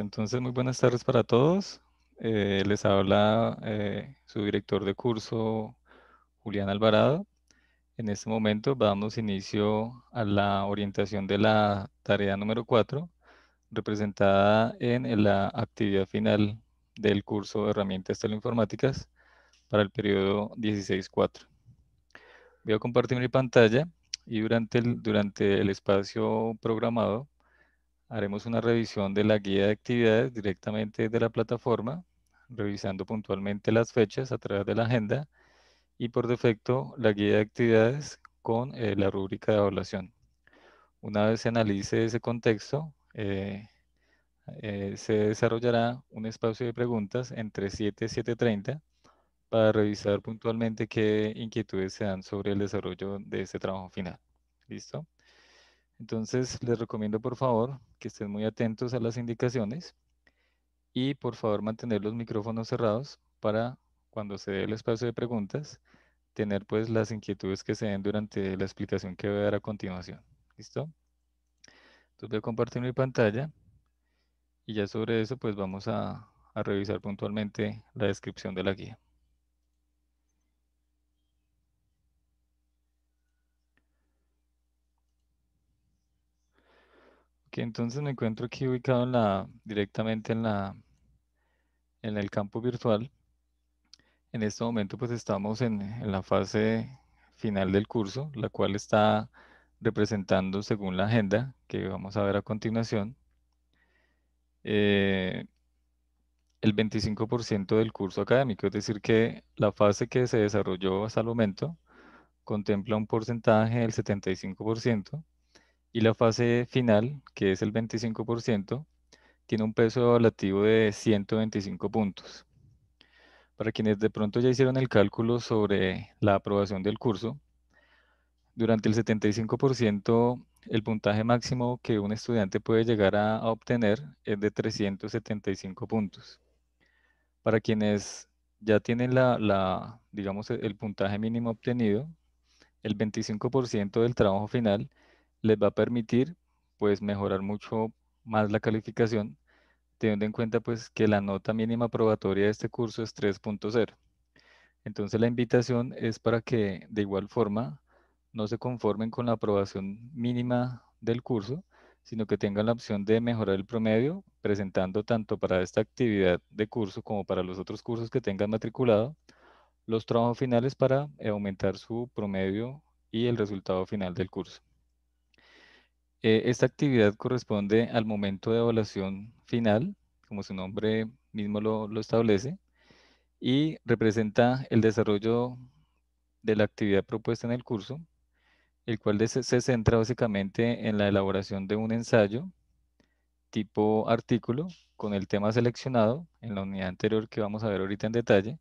entonces muy buenas tardes para todos. Eh, les habla eh, su director de curso, Julián Alvarado. En este momento damos inicio a la orientación de la tarea número 4, representada en la actividad final del curso de herramientas teleinformáticas para el periodo 16-4. Voy a compartir mi pantalla y durante el, durante el espacio programado haremos una revisión de la guía de actividades directamente de la plataforma, revisando puntualmente las fechas a través de la agenda y por defecto la guía de actividades con eh, la rúbrica de evaluación. Una vez se analice ese contexto, eh, eh, se desarrollará un espacio de preguntas entre 7 y 7.30 para revisar puntualmente qué inquietudes se dan sobre el desarrollo de este trabajo final. ¿Listo? Entonces, les recomiendo por favor que estén muy atentos a las indicaciones y por favor mantener los micrófonos cerrados para cuando se dé el espacio de preguntas, tener pues las inquietudes que se den durante la explicación que voy a dar a continuación. ¿Listo? Entonces voy a compartir mi pantalla y ya sobre eso pues vamos a, a revisar puntualmente la descripción de la guía. entonces me encuentro aquí ubicado directamente en, el campo virtual. En este momento pues estamos en, la fase final del curso, la cual está representando según la agenda que vamos a ver a continuación. Eh, el 25% del curso académico, es decir que la fase que se desarrolló hasta el momento contempla un porcentaje del 75%, y la fase final, que es el 25%, tiene un peso relativo de 125 puntos. Para quienes de pronto ya hicieron el cálculo sobre la aprobación del curso, durante el 75% el puntaje máximo que un estudiante puede llegar a, obtener es de 375 puntos. Para quienes ya tienen la, digamos, el puntaje mínimo obtenido, el 25% del trabajo final les va a permitir pues mejorar mucho más la calificación, teniendo en cuenta pues que la nota mínima probatoria de este curso es 3.0. Entonces la invitación es para que de igual forma no se conformen con la aprobación mínima del curso, sino que tengan la opción de mejorar el promedio presentando tanto para esta actividad de curso como para los otros cursos que tengan matriculado los trabajos finales para eh, aumentar su promedio y el resultado final del curso. Eh, esta actividad corresponde al momento de evaluación final, como su nombre mismo lo, establece, y representa el desarrollo de la actividad propuesta en el curso, el cual se, centra básicamente en la elaboración de un ensayo tipo artículo con el tema seleccionado en la unidad anterior que vamos a ver ahorita en detalle,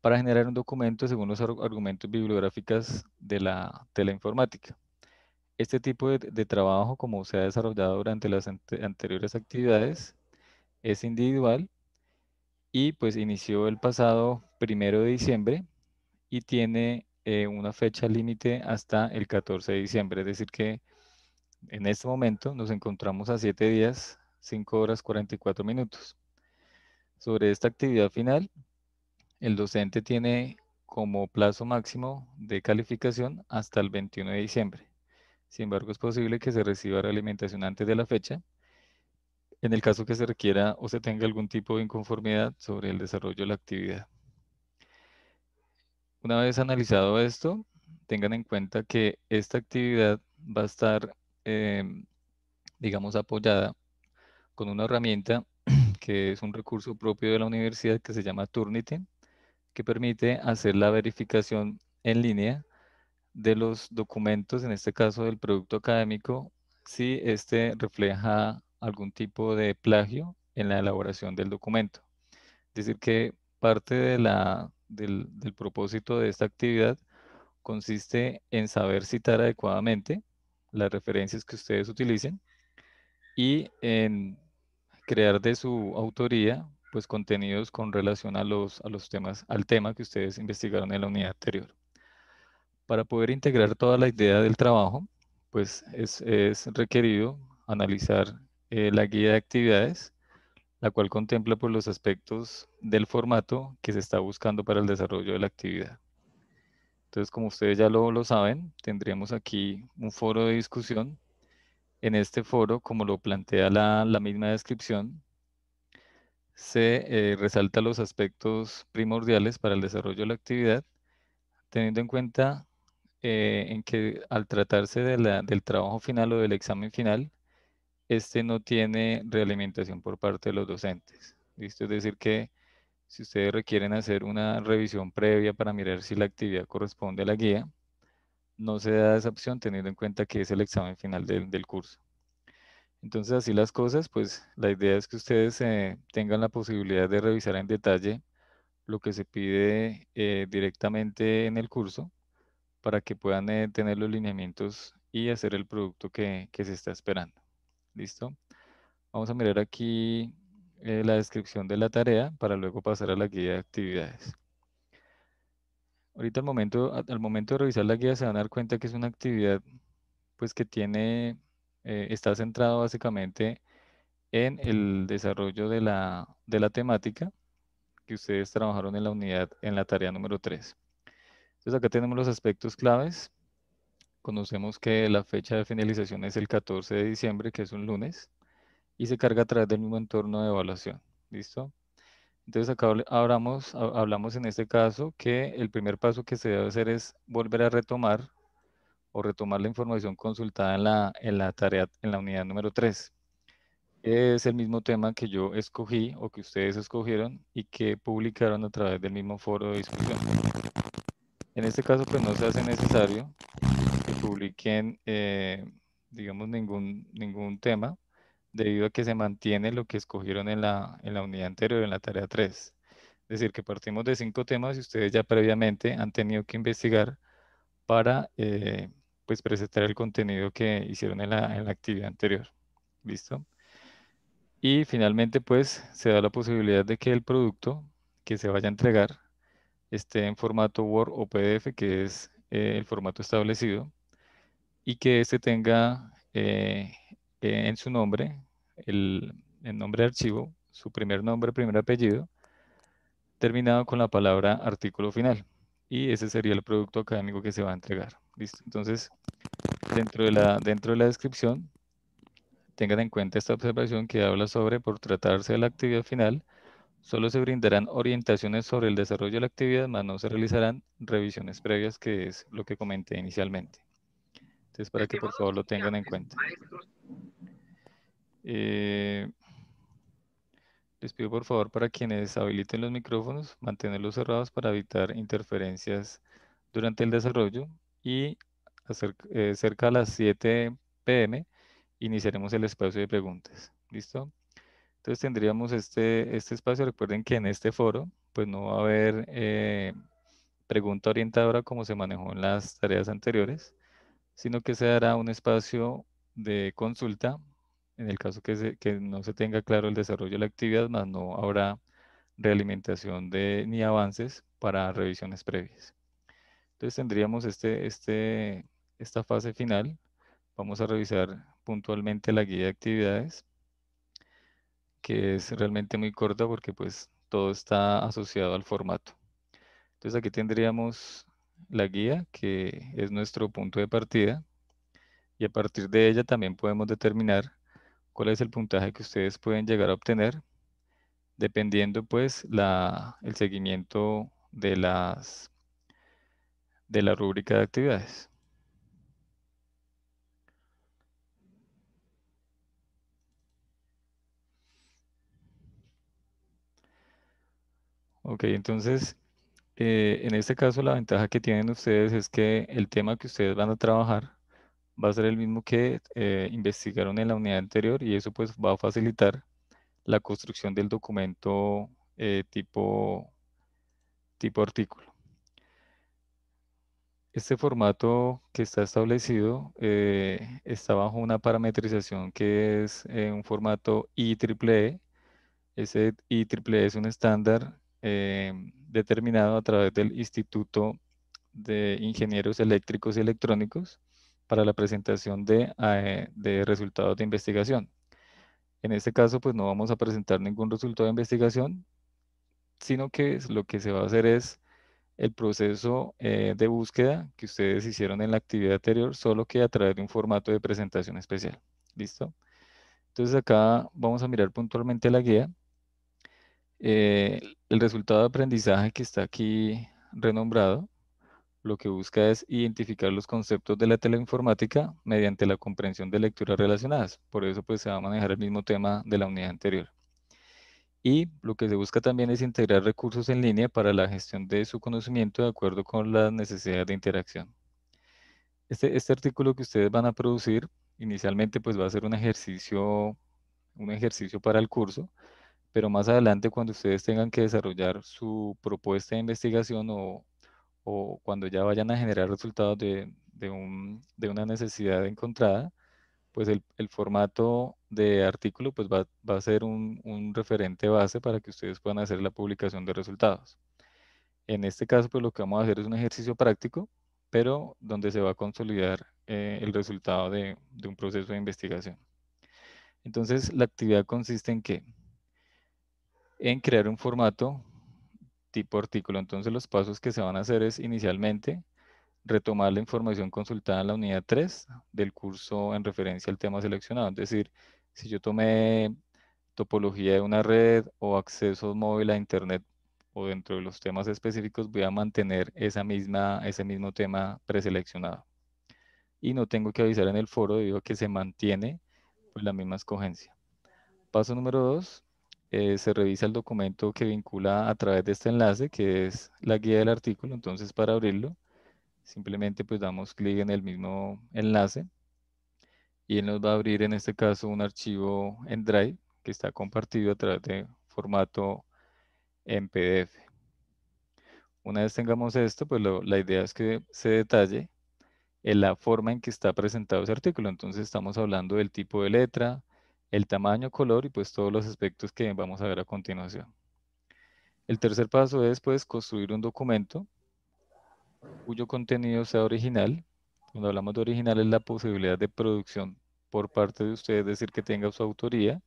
para generar un documento según los argumentos bibliográficos de la teleinformática este tipo de, trabajo, como se ha desarrollado durante las anteriores actividades, es individual y pues inició el pasado primero de diciembre y tiene eh, una fecha límite hasta el 14 de diciembre. Es decir que en este momento nos encontramos a 7 días, 5 horas 44 minutos. Sobre esta actividad final, el docente tiene como plazo máximo de calificación hasta el 21 de diciembre. Sin embargo, es posible que se reciba alimentación antes de la fecha, en el caso que se requiera o se tenga algún tipo de inconformidad sobre el desarrollo de la actividad. Una vez analizado esto, tengan en cuenta que esta actividad va a estar, em, digamos, apoyada con una herramienta que es un recurso propio de la universidad que se llama Turnitin, que permite hacer la verificación en línea de los documentos, en este caso del producto académico, si este refleja algún tipo de plagio en la elaboración del documento. Es decir, que parte de la, del, del propósito de esta actividad consiste en saber citar adecuadamente las referencias que ustedes utilicen y en crear de su autoría pues contenidos con relación a los, a los temas, al tema que ustedes investigaron en la unidad anterior. Para poder integrar toda la idea del trabajo, pues es, requerido analizar eh, la guía de actividades, la cual contempla pues, los aspectos del formato que se está buscando para el desarrollo de la actividad. Entonces, como ustedes ya lo, saben, tendríamos aquí un foro de discusión. En este foro, como lo plantea la, misma descripción, se eh, resalta los aspectos primordiales para el desarrollo de la actividad, teniendo en cuenta eh, en que al tratarse del trabajo final o del examen final, este no tiene realimentación por parte de los docentes. ¿listo? Es decir, que si ustedes requieren hacer una revisión previa para mirar si la actividad corresponde a la guía, no se da esa opción teniendo en cuenta que es el examen final del, curso. Entonces, así las cosas, pues la idea es que ustedes eh, tengan la posibilidad de revisar en detalle lo que se pide eh, directamente en el curso para que puedan eh, tener los lineamientos y hacer el producto que, se está esperando. ¿Listo? Vamos a mirar aquí eh, la descripción de la tarea para luego pasar a la guía de actividades. Ahorita al momento, al momento de revisar la guía se van a dar cuenta que es una actividad pues que tiene, eh, está centrado básicamente en el desarrollo de la, de la temática que ustedes trabajaron en la unidad en la tarea número 3. Entonces acá tenemos los aspectos claves. Conocemos que la fecha de finalización es el 14 de diciembre, que es un lunes, y se carga a través del mismo entorno de evaluación. ¿Listo? Entonces acá hablamos, hablamos en este caso que el primer paso que se debe hacer es volver a retomar o retomar la información consultada en la, tarea, en la unidad número 3. Es el mismo tema que yo escogí o que ustedes escogieron y que publicaron a través del mismo foro de discusión. En este caso, pues no se hace necesario que publiquen, eh, digamos, ningún, ningún tema, debido a que se mantiene lo que escogieron en la, unidad anterior, en la tarea 3. Es decir, que partimos de cinco temas y ustedes ya previamente han tenido que investigar para eh, pues presentar el contenido que hicieron en la, en la actividad anterior. ¿Listo? Y finalmente, pues, se da la posibilidad de que el producto que se vaya a entregar esté en formato Word o PDF, que es eh, el formato establecido, y que este tenga eh, eh, en su nombre, el, nombre de archivo, su primer nombre, primer apellido, terminado con la palabra artículo final. Y ese sería el producto académico que se va a entregar. Entonces, dentro de la, dentro de la descripción, tengan en cuenta esta observación que habla sobre, por tratarse de la actividad final, Solo se brindarán orientaciones sobre el desarrollo de la actividad, más no se realizarán revisiones previas, que es lo que comenté inicialmente. Entonces, para que por favor lo tengan en cuenta. Eh, les pido por favor para quienes habiliten los micrófonos, mantenerlos cerrados para evitar interferencias durante el desarrollo y eh, cerca de las 7 pm iniciaremos el espacio de preguntas. ¿Listo? Entonces tendríamos este, este espacio. Recuerden que en este foro pues no va a haber eh, pregunta orientadora como se manejó en las tareas anteriores, sino que se dará un espacio de consulta en el caso que, no se tenga claro el desarrollo de la actividad, más no habrá realimentación de, ni avances para revisiones previas. Entonces tendríamos este, este, esta fase final. Vamos a revisar puntualmente la guía de actividades que es realmente muy corta porque pues todo está asociado al formato. Entonces aquí tendríamos la guía que es nuestro punto de partida y a partir de ella también podemos determinar cuál es el puntaje que ustedes pueden llegar a obtener dependiendo pues la, el seguimiento de las de la rúbrica de actividades. Ok, entonces, eh, en este caso la ventaja que tienen ustedes es que el tema que ustedes van a trabajar va a ser el mismo que eh, investigaron en la unidad anterior y eso pues va a facilitar la construcción del documento eh, tipo, tipo artículo. Este formato que está establecido está bajo una parametrización que es un formato IEEE. E. Ese IEEE e es un estándar eh, determinado a través del Instituto de Ingenieros Eléctricos y Electrónicos para la presentación eh, de, resultados de investigación. En este caso, pues no vamos a presentar ningún resultado de investigación, sino que lo que se va a hacer es el proceso eh, de búsqueda que ustedes hicieron en la actividad anterior, solo que a través de un formato de presentación especial. ¿Listo? Entonces acá vamos a mirar puntualmente la guía. Eh, el resultado de aprendizaje que está aquí renombrado lo que busca es identificar los conceptos de la teleinformática mediante la comprensión de lecturas relacionadas. Por eso pues, se va a manejar el mismo tema de la unidad anterior. Y lo que se busca también es integrar recursos en línea para la gestión de su conocimiento de acuerdo con las necesidades de interacción. Este, este artículo que ustedes van a producir inicialmente pues, va a ser un ejercicio, un ejercicio para el curso, pero más adelante cuando ustedes tengan que desarrollar su propuesta de investigación o, cuando ya vayan a generar resultados de, una necesidad encontrada, pues el, formato de artículo pues va, a ser un, referente base para que ustedes puedan hacer la publicación de resultados. En este caso, pues lo que vamos a hacer es un ejercicio práctico, pero donde se va a consolidar eh, el resultado de un proceso de investigación. Entonces, la actividad consiste en que en crear un formato tipo artículo. Entonces los pasos que se van a hacer es inicialmente retomar la información consultada en la unidad 3 del curso en referencia al tema seleccionado. Es decir, si yo tomé topología de una red o acceso móvil a internet o dentro de los temas específicos voy a mantener esa misma, ese mismo tema preseleccionado. Y no tengo que avisar en el foro debido a que se mantiene pues, la misma escogencia. Paso número 2, eh, se revisa el documento que vincula a través de este enlace, que es la guía del artículo. Entonces, para abrirlo, simplemente pues damos clic en el mismo enlace y nos va a abrir en este caso un archivo en Drive que está compartido a través de formato en PDF. Una vez tengamos esto, pues la idea es que se detalle en la forma en que está presentado ese artículo. Entonces estamos hablando del tipo de letra, el tamaño, color y pues todos los aspectos que vamos a ver a continuación. El tercer paso es pues construir un documento cuyo contenido sea original. Cuando hablamos de original es la posibilidad de producción por parte de ustedes, decir que tenga su autoría.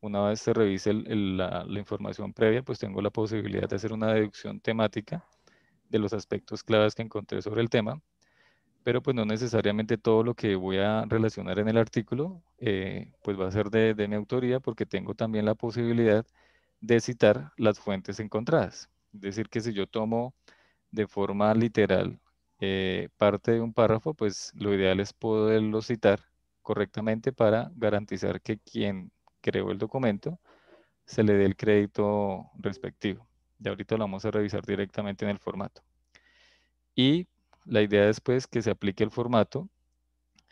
Una vez se revise la, la información previa, pues tengo la posibilidad de hacer una deducción temática de los aspectos claves que encontré sobre el tema pero pues no necesariamente todo lo que voy a relacionar en el artículo eh, pues va a ser de, de mi autoría porque tengo también la posibilidad de citar las fuentes encontradas. Es decir, que si yo tomo de forma literal eh, parte de un párrafo, pues lo ideal es poderlo citar correctamente para garantizar que quien creó el documento se le dé el crédito respectivo. Y ahorita lo vamos a revisar directamente en el formato. Y la idea es pues, que se aplique el formato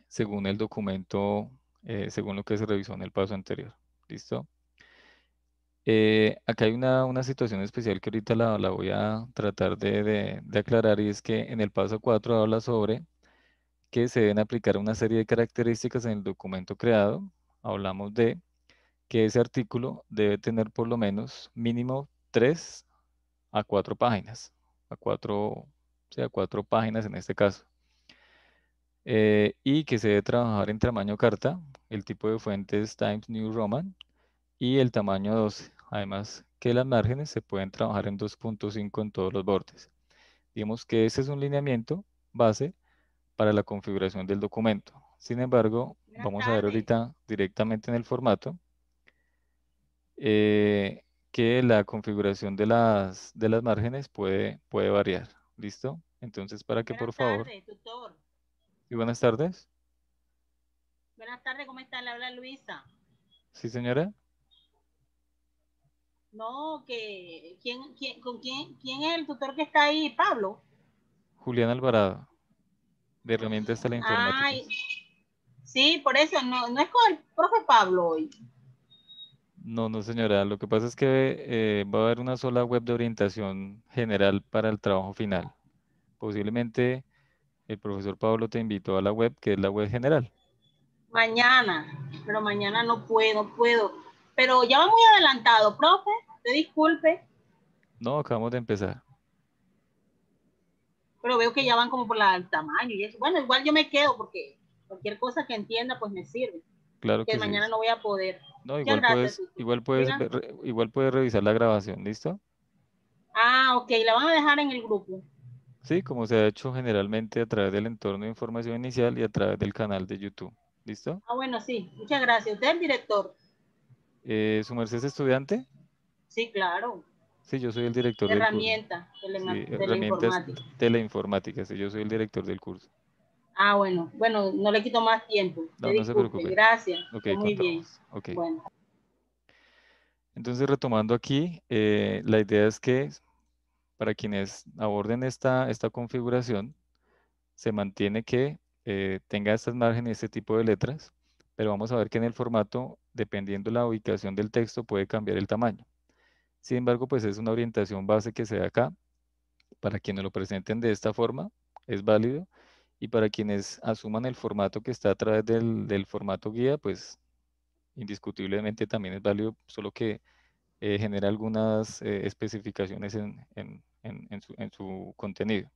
según el documento, eh, según lo que se revisó en el paso anterior. ¿Listo? Eh, acá hay una, una, situación especial que ahorita la, voy a tratar de, aclarar y es que en el paso 4 habla sobre que se deben aplicar una serie de características en el documento creado. Hablamos de que ese artículo debe tener por lo menos mínimo 3 a 4 páginas, a 4 o sea, cuatro páginas en este caso. Eh, y que se debe trabajar en tamaño carta, el tipo de fuente es Times New Roman y el tamaño 12. Además que las márgenes se pueden trabajar en 2.5 en todos los bordes. Digamos que ese es un lineamiento base para la configuración del documento. Sin embargo, vamos a ver ahorita directamente en el formato eh, que la configuración de las, de las márgenes puede, puede variar. ¿Listo? Entonces, para que por Buenas favor... Tutor. Y buenas tardes. Buenas tardes, ¿cómo está? Le habla Luisa. Sí, señora. No, que ¿quién, con quién, quién es el tutor que está ahí, Pablo? Julián Alvarado, de herramientas está la informática. sí, por eso, no, no es con el profe Pablo hoy. No, no, señora. Lo que pasa es que eh, va a haber una sola web de orientación general para el trabajo final. Posiblemente el profesor Pablo te invitó a la web, que es la web general. Mañana, pero mañana no puedo, puedo. Pero ya va muy adelantado, profe. Te disculpe. No, acabamos de empezar. Pero veo que ya van como por la, el tamaño. Y Bueno, igual yo me quedo porque cualquier cosa que entienda, pues me sirve. Claro que, que mañana no voy a poder. No, igual puedes, igual puedes, igual puedes revisar la grabación, ¿listo? Ah, ok, la van a dejar en el grupo. Sí, como se ha hecho generalmente a través del entorno de información inicial y a través del canal de YouTube. ¿Listo? Ah, bueno, sí. Muchas gracias. ¿Usted es el director? Eh, ¿Su merced es estudiante? Sí, claro. Sí, yo soy el director de herramienta, de la informática. teleinformática. Sí, yo soy el director del curso. Ah, bueno, bueno, no le quito más tiempo. No, se preocupe. Gracias. muy bien. Entonces, retomando aquí, eh, la idea es que para quienes aborden esta, esta configuración, se mantiene que eh, tenga estas márgenes, este tipo de letras, pero vamos a ver que en el formato, dependiendo la ubicación del texto, puede cambiar el tamaño. Sin embargo, pues es una orientación base que se da acá. Para quienes lo presenten de esta forma, es válido. Y para quienes asuman el formato que está a través del, formato guía, pues indiscutiblemente también es válido, solo que eh, genera algunas eh, especificaciones en, su, contenido.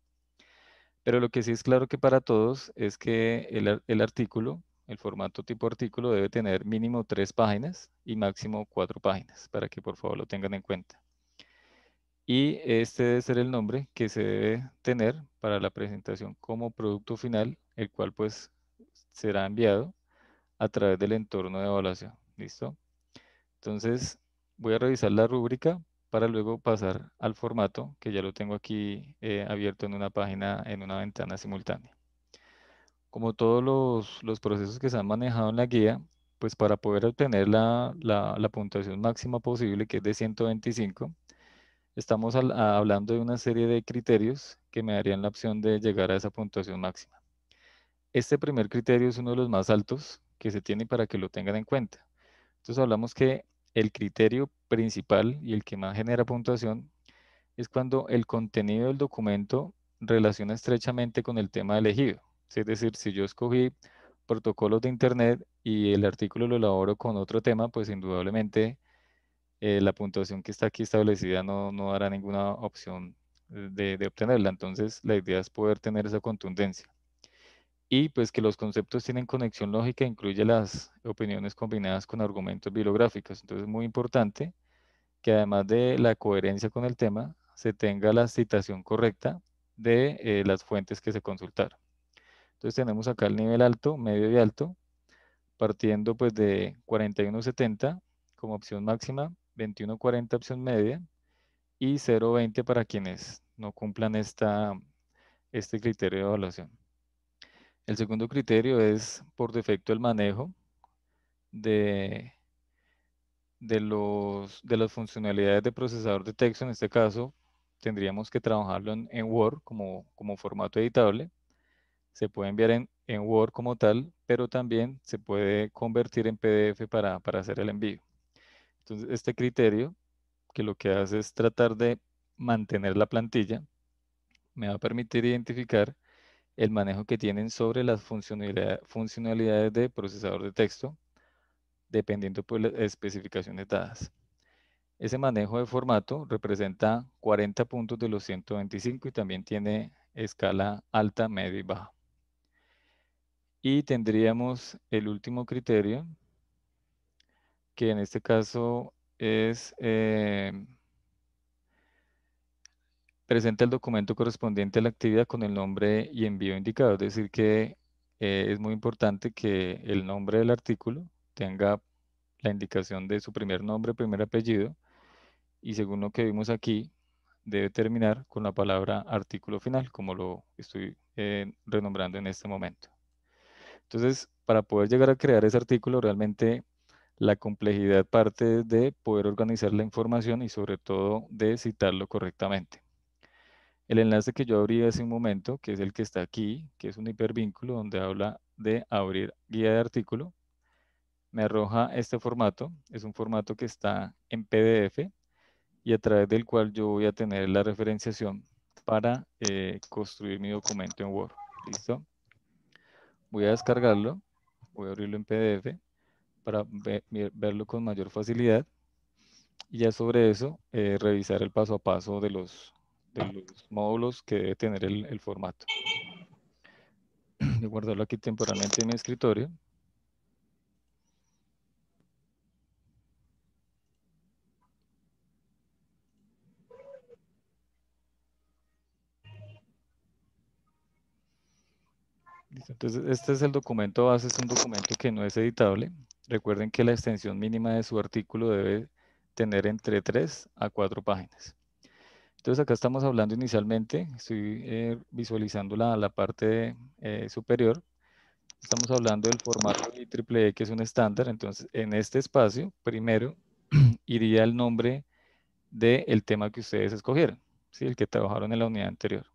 Pero lo que sí es claro que para todos es que el artículo, el formato tipo artículo debe tener mínimo tres páginas y máximo cuatro páginas, para que por favor lo tengan en cuenta. Y este debe ser el nombre que se debe tener para la presentación como producto final, el cual pues será enviado a través del entorno de evaluación. ¿Listo? Entonces voy a revisar la rúbrica para luego pasar al formato que ya lo tengo aquí eh, abierto en una página, en una ventana simultánea. Como todos los, procesos que se han manejado en la guía, pues para poder obtener la, la puntuación máxima posible, que es de 125, estamos hablando de una serie de criterios que me darían la opción de llegar a esa puntuación máxima. Este primer criterio es uno de los más altos que se tiene para que lo tengan en cuenta. Entonces hablamos que el criterio principal y el que más genera puntuación es cuando el contenido del documento relaciona estrechamente con el tema elegido. Es decir, si yo escogí protocolos de Internet y el artículo lo elaboro con otro tema, pues indudablemente eh, la puntuación que está aquí establecida no, no dará ninguna opción de, obtenerla. Entonces, la idea es poder tener esa contundencia. Y pues que los conceptos tienen conexión lógica, incluye las opiniones combinadas con argumentos bibliográficos. Entonces, es muy importante que además de la coherencia con el tema, se tenga la citación correcta de eh, las fuentes que se consultaron. Entonces tenemos acá el nivel alto, medio y alto, partiendo pues de 41.70 como opción máxima, 2140 opción media y 020 para quienes no cumplan este criterio de evaluación. El segundo criterio es por defecto el manejo de, de, los, de las funcionalidades de procesador de texto. En este caso, tendríamos que trabajarlo en, Word como, como formato editable. Se puede enviar en, Word como tal, pero también se puede convertir en PDF para hacer el envío. Entonces, este criterio, que lo que hace es tratar de mantener la plantilla, me va a permitir identificar el manejo que tienen sobre las funcionalidades de procesador de texto, dependiendo por pues, las especificaciones dadas. Ese manejo de formato representa 40 puntos de los 125 y también tiene escala alta, media y baja. Y tendríamos el último criterio, que en este caso es eh, presenta el documento correspondiente a la actividad con el nombre y envío indicado. Es decir, que eh, es muy importante que el nombre del artículo tenga la indicación de su primer nombre, primer apellido, y según lo que vimos aquí, debe terminar con la palabra artículo final, como lo estoy eh, renombrando en este momento. Entonces, para poder llegar a crear ese artículo, realmente la complejidad parte de poder organizar la información y sobre todo de citarlo correctamente. El enlace que yo abrí hace un momento, que es el que está aquí, que es un hipervínculo donde habla de abrir guía de artículo, me arroja este formato. Es un formato que está en PDF y a través del cual yo voy a tener la referenciación para eh, construir mi documento en Word. ¿Listo? Voy a descargarlo. Voy a abrirlo en PDF para verlo con mayor facilidad. Y ya sobre eso, eh, revisar el paso a paso de los, módulos que debe tener el, el formato. Voy a guardarlo aquí temporalmente en mi escritorio. Entonces, este es el documento base, es un documento que no es editable, Recuerden que la extensión mínima de su artículo debe tener entre 3 a 4 páginas. Entonces acá estamos hablando inicialmente, estoy eh, visualizando la, la parte eh, superior, estamos hablando del formato IEEE e, que es un estándar, entonces en este espacio primero iría el nombre del tema que ustedes escogieron, ¿sí? el que trabajaron en la unidad anterior.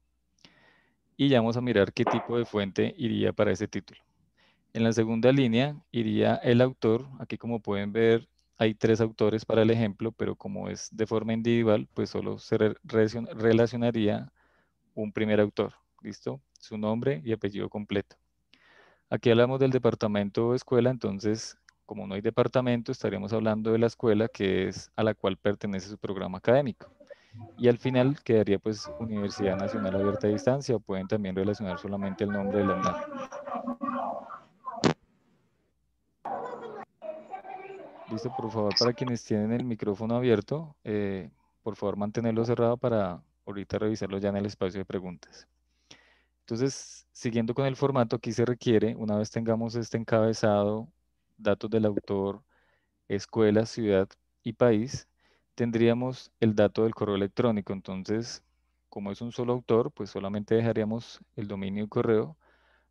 Y ya vamos a mirar qué tipo de fuente iría para ese título. En la segunda línea iría el autor. Aquí como pueden ver hay tres autores para el ejemplo, pero como es de forma individual, pues solo se relacionaría un primer autor. ¿Listo? Su nombre y apellido completo. Aquí hablamos del departamento o escuela, entonces como no hay departamento, estaríamos hablando de la escuela que es a la cual pertenece su programa académico. Y al final quedaría pues Universidad Nacional Abierta a Distancia o pueden también relacionar solamente el nombre de la Listo, por favor, para quienes tienen el micrófono abierto, eh, por favor mantenerlo cerrado para ahorita revisarlo ya en el espacio de preguntas. Entonces, siguiendo con el formato, aquí se requiere, una vez tengamos este encabezado, datos del autor, escuela, ciudad y país, tendríamos el dato del correo electrónico. Entonces, como es un solo autor, pues solamente dejaríamos el dominio y correo.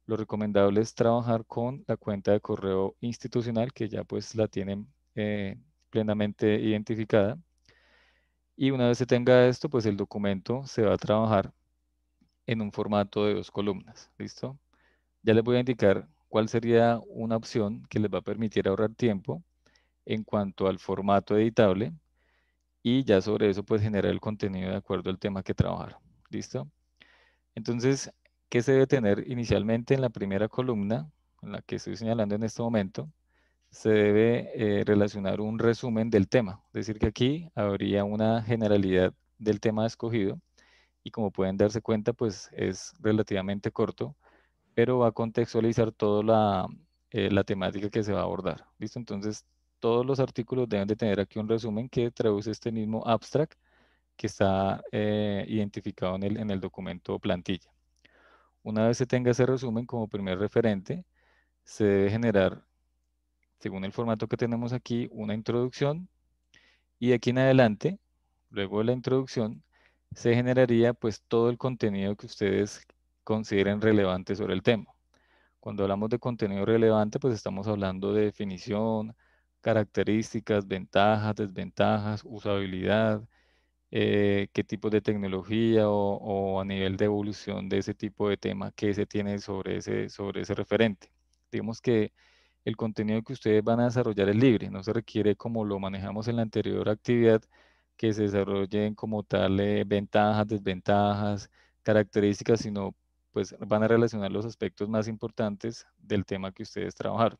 Lo recomendable es trabajar con la cuenta de correo institucional que ya pues la tienen eh, plenamente identificada. Y una vez se tenga esto, pues el documento se va a trabajar en un formato de dos columnas, ¿listo? Ya les voy a indicar cuál sería una opción que les va a permitir ahorrar tiempo en cuanto al formato editable y ya sobre eso pues generar el contenido de acuerdo al tema que trabajar. ¿listo? Entonces, ¿qué se debe tener inicialmente en la primera columna, en la que estoy señalando en este momento? se debe eh, relacionar un resumen del tema. Es decir, que aquí habría una generalidad del tema escogido y como pueden darse cuenta, pues es relativamente corto, pero va a contextualizar toda la, eh, la temática que se va a abordar. ¿Listo? Entonces, todos los artículos deben de tener aquí un resumen que traduce este mismo abstract que está eh, identificado en el, en el documento plantilla. Una vez se tenga ese resumen como primer referente, se debe generar según el formato que tenemos aquí, una introducción y de aquí en adelante, luego de la introducción, se generaría pues todo el contenido que ustedes consideren relevante sobre el tema. Cuando hablamos de contenido relevante, pues estamos hablando de definición, características, ventajas, desventajas, usabilidad, eh, qué tipo de tecnología o, a nivel de evolución de ese tipo de tema que se tiene sobre ese, sobre ese referente. Digamos que el contenido que ustedes van a desarrollar es libre, no se requiere como lo manejamos en la anterior actividad, que se desarrollen como tal eh, ventajas, desventajas, características, sino pues van a relacionar los aspectos más importantes del tema que ustedes trabajaron.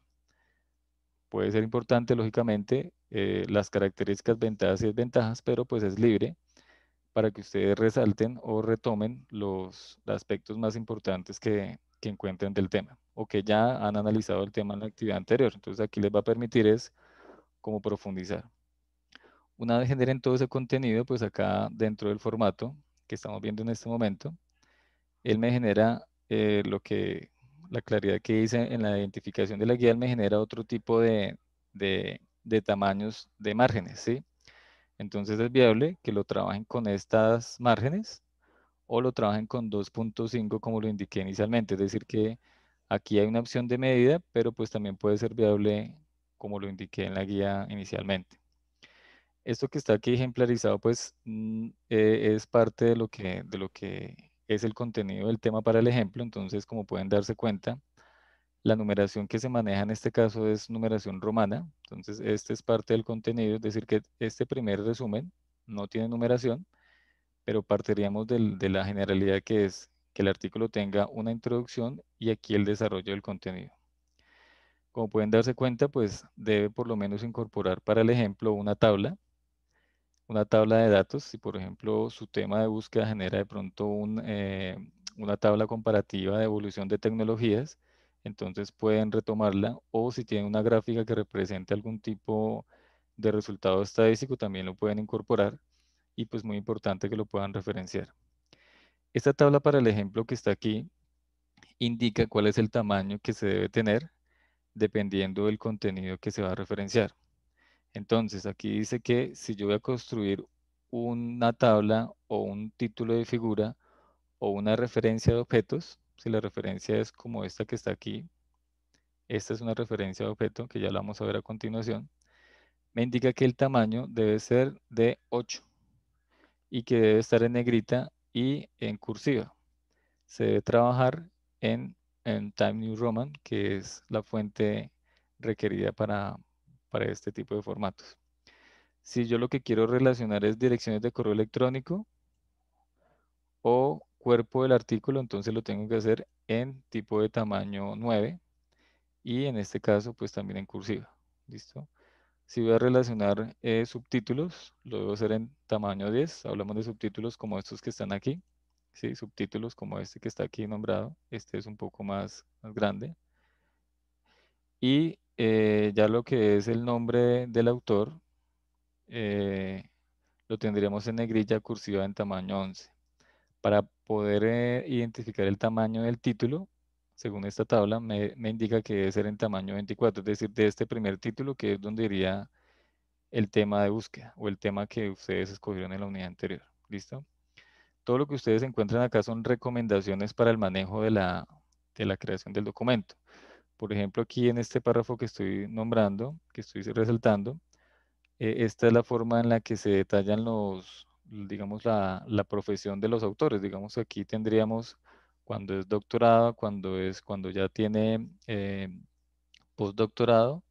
Puede ser importante, lógicamente, eh, las características, ventajas y desventajas, pero pues es libre para que ustedes resalten o retomen los aspectos más importantes que, que encuentren del tema o que ya han analizado el tema en la actividad anterior. Entonces aquí les va a permitir es como profundizar. Una vez generen todo ese contenido, pues acá dentro del formato que estamos viendo en este momento, él me genera eh, lo que la claridad que hice en la identificación de la guía, él me genera otro tipo de, de, de tamaños de márgenes, ¿sí? Entonces es viable que lo trabajen con estas márgenes o lo trabajen con 2.5 como lo indiqué inicialmente. Es decir que aquí hay una opción de medida, pero pues también puede ser viable como lo indiqué en la guía inicialmente. Esto que está aquí ejemplarizado pues mm, eh, es parte de lo, que, de lo que es el contenido del tema para el ejemplo. Entonces como pueden darse cuenta, la numeración que se maneja en este caso es numeración romana, entonces este es parte del contenido, es decir que este primer resumen no tiene numeración, pero partiríamos de la generalidad que es que el artículo tenga una introducción y aquí el desarrollo del contenido. Como pueden darse cuenta, pues debe por lo menos incorporar para el ejemplo una tabla, una tabla de datos. Si por ejemplo su tema de búsqueda genera de pronto eh, una tabla comparativa de evolución de tecnologías, entonces pueden retomarla o si tienen una gráfica que represente algún tipo de resultado estadístico, también lo pueden incorporar y pues muy importante que lo puedan referenciar. Esta tabla para el ejemplo que está aquí indica cuál es el tamaño que se debe tener dependiendo del contenido que se va a referenciar. Entonces, aquí dice que si yo voy a construir una tabla o un título de figura o una referencia de objetos, si la referencia es como esta que está aquí, esta es una referencia de objeto que ya la vamos a ver a continuación, me indica que el tamaño debe ser de 8 y que debe estar en negrita y en cursiva. Se debe trabajar en, Time New Roman, que es la fuente requerida para, para este tipo de formatos. Si yo lo que quiero relacionar es direcciones de correo electrónico o cuerpo del artículo, entonces lo tengo que hacer en tipo de tamaño 9 y en este caso pues también en cursiva. ¿Listo? Si voy a relacionar eh, subtítulos, lo debo hacer en tamaño 10. Hablamos de subtítulos como estos que están aquí. ¿sí? Subtítulos como este que está aquí nombrado. Este es un poco más, grande. Y eh, ya lo que es el nombre del autor, eh, lo tendríamos en negrilla cursiva en tamaño 11. Para poder identificar el tamaño del título, según esta tabla, me, indica que debe ser en tamaño 24, es decir, de este primer título, que es donde iría el tema de búsqueda o el tema que ustedes escogieron en la unidad anterior. ¿Listo? Todo lo que ustedes encuentran acá son recomendaciones para el manejo de la, creación del documento. Por ejemplo, aquí en este párrafo que estoy nombrando, que estoy resaltando, eh, esta es la forma en la que se detallan los, digamos, la, la profesión de los autores. Digamos, aquí tendríamos cuando es doctorado, cuando, es, cuando ya tiene eh, postdoctorado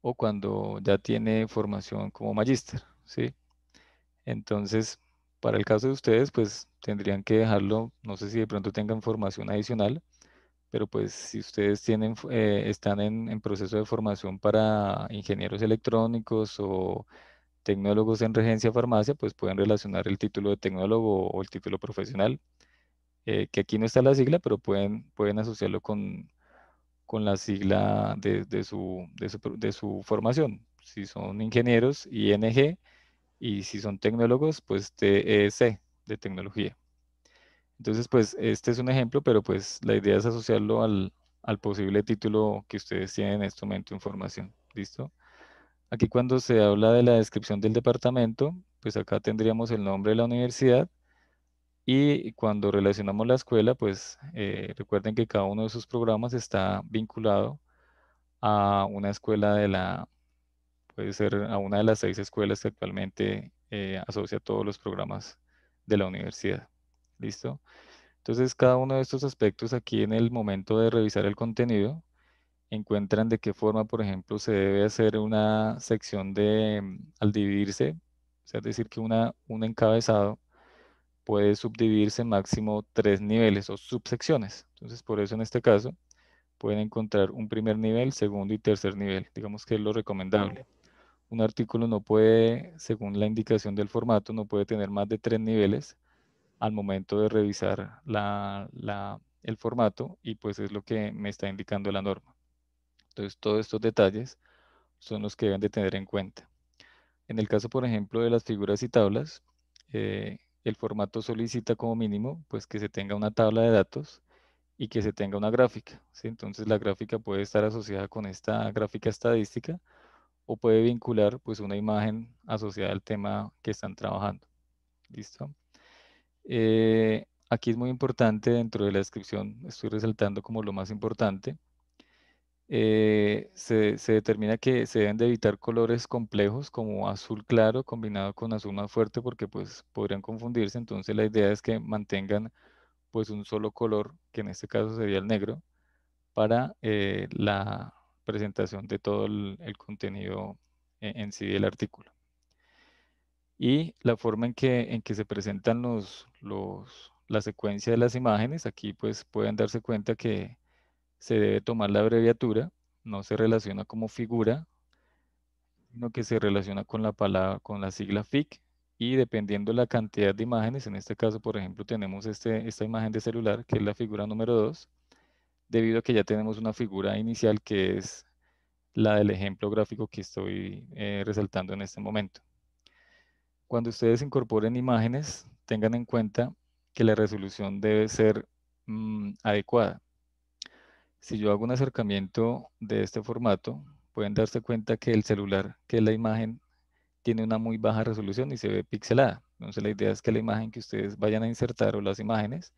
o cuando ya tiene formación como magíster, ¿sí? Entonces, para el caso de ustedes, pues tendrían que dejarlo, no sé si de pronto tengan formación adicional, pero pues si ustedes tienen, eh, están en, en, proceso de formación para ingenieros electrónicos o tecnólogos en regencia farmacia, pues pueden relacionar el título de tecnólogo o el título profesional eh, que aquí no está la sigla, pero pueden, pueden asociarlo con, la sigla de, su, de, su, formación. Si son ingenieros, ING, y si son tecnólogos, pues TEC, de tecnología. Entonces, pues este es un ejemplo, pero pues la idea es asociarlo al, al posible título que ustedes tienen en este momento en formación. ¿Listo? Aquí cuando se habla de la descripción del departamento, pues acá tendríamos el nombre de la universidad, y cuando relacionamos la escuela, pues eh, recuerden que cada uno de sus programas está vinculado a una escuela de la, puede ser a una de las seis escuelas que actualmente eh, asocia todos los programas de la universidad. ¿Listo? Entonces, cada uno de estos aspectos aquí en el momento de revisar el contenido, encuentran de qué forma, por ejemplo, se debe hacer una sección de, mm, al dividirse, es decir, que una, un encabezado puede subdividirse máximo tres niveles o subsecciones. Entonces, por eso en este caso pueden encontrar un primer nivel, segundo y tercer nivel. Digamos que es lo recomendable. Un artículo no puede, según la indicación del formato, no puede tener más de tres niveles al momento de revisar el formato y pues es lo que me está indicando la norma. Entonces, todos estos detalles son los que deben de tener en cuenta. En el caso, por ejemplo, de las figuras y tablas, eh, el formato solicita como mínimo pues que se tenga una tabla de datos y que se tenga una gráfica. Entonces la gráfica puede estar asociada con esta gráfica estadística o puede vincular pues una imagen asociada al tema que están trabajando. ¿Listo? Eh, aquí es muy importante dentro de la descripción, estoy resaltando como lo más importante, eh, se, determina que se deben de evitar colores complejos como azul claro combinado con azul más fuerte porque pues podrían confundirse, entonces la idea es que mantengan pues un solo color, que en este caso sería el negro, para eh, la presentación de todo el, contenido en, en, sí del artículo. Y la forma en que, en que se presentan los, los, la secuencia de las imágenes, aquí pues pueden darse cuenta que se debe tomar la abreviatura, no se relaciona como figura, sino que se relaciona con la palabra, con la sigla FIC y dependiendo la cantidad de imágenes, en este caso, por ejemplo, tenemos este, esta imagen de celular, que es la figura número 2, debido a que ya tenemos una figura inicial que es la del ejemplo gráfico que estoy eh, resaltando en este momento. Cuando ustedes incorporen imágenes, tengan en cuenta que la resolución debe ser mm, adecuada. Si yo hago un acercamiento de este formato, pueden darse cuenta que el celular, que es la imagen, tiene una muy baja resolución y se ve pixelada. Entonces la idea es que la imagen que ustedes vayan a insertar o las imágenes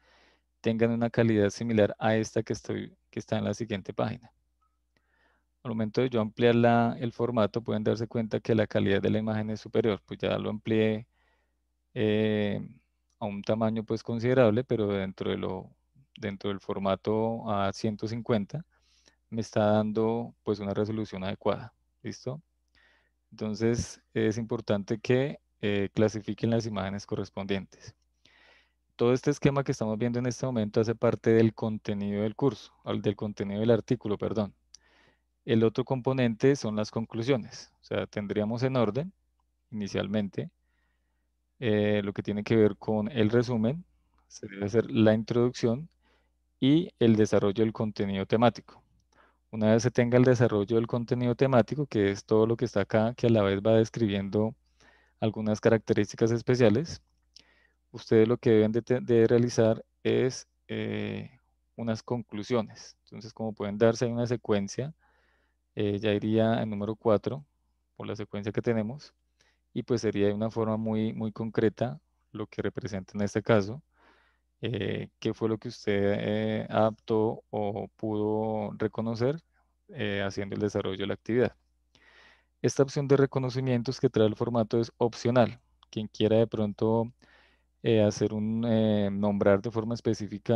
tengan una calidad similar a esta que, estoy, que está en la siguiente página. Al momento de yo ampliar el formato pueden darse cuenta que la calidad de la imagen es superior, pues ya lo amplié eh, a un tamaño pues considerable, pero dentro de lo dentro del formato A150 me está dando pues una resolución adecuada. ¿Listo? Entonces es importante que eh, clasifiquen las imágenes correspondientes. Todo este esquema que estamos viendo en este momento hace parte del contenido del curso, del contenido del artículo, perdón. El otro componente son las conclusiones. O sea, tendríamos en orden, inicialmente, eh, lo que tiene que ver con el resumen, se debe hacer la introducción, y el desarrollo del contenido temático. Una vez se tenga el desarrollo del contenido temático, que es todo lo que está acá, que a la vez va describiendo algunas características especiales, ustedes lo que deben de, realizar es eh, unas conclusiones. Entonces, como pueden darse, hay una secuencia, eh, ya iría en número 4, por la secuencia que tenemos, y pues sería de una forma muy, muy concreta lo que representa en este caso eh, qué fue lo que usted eh, adaptó o pudo reconocer eh, haciendo el desarrollo de la actividad. Esta opción de reconocimientos que trae el formato es opcional. Quien quiera de pronto eh, hacer un, nombrar de forma específica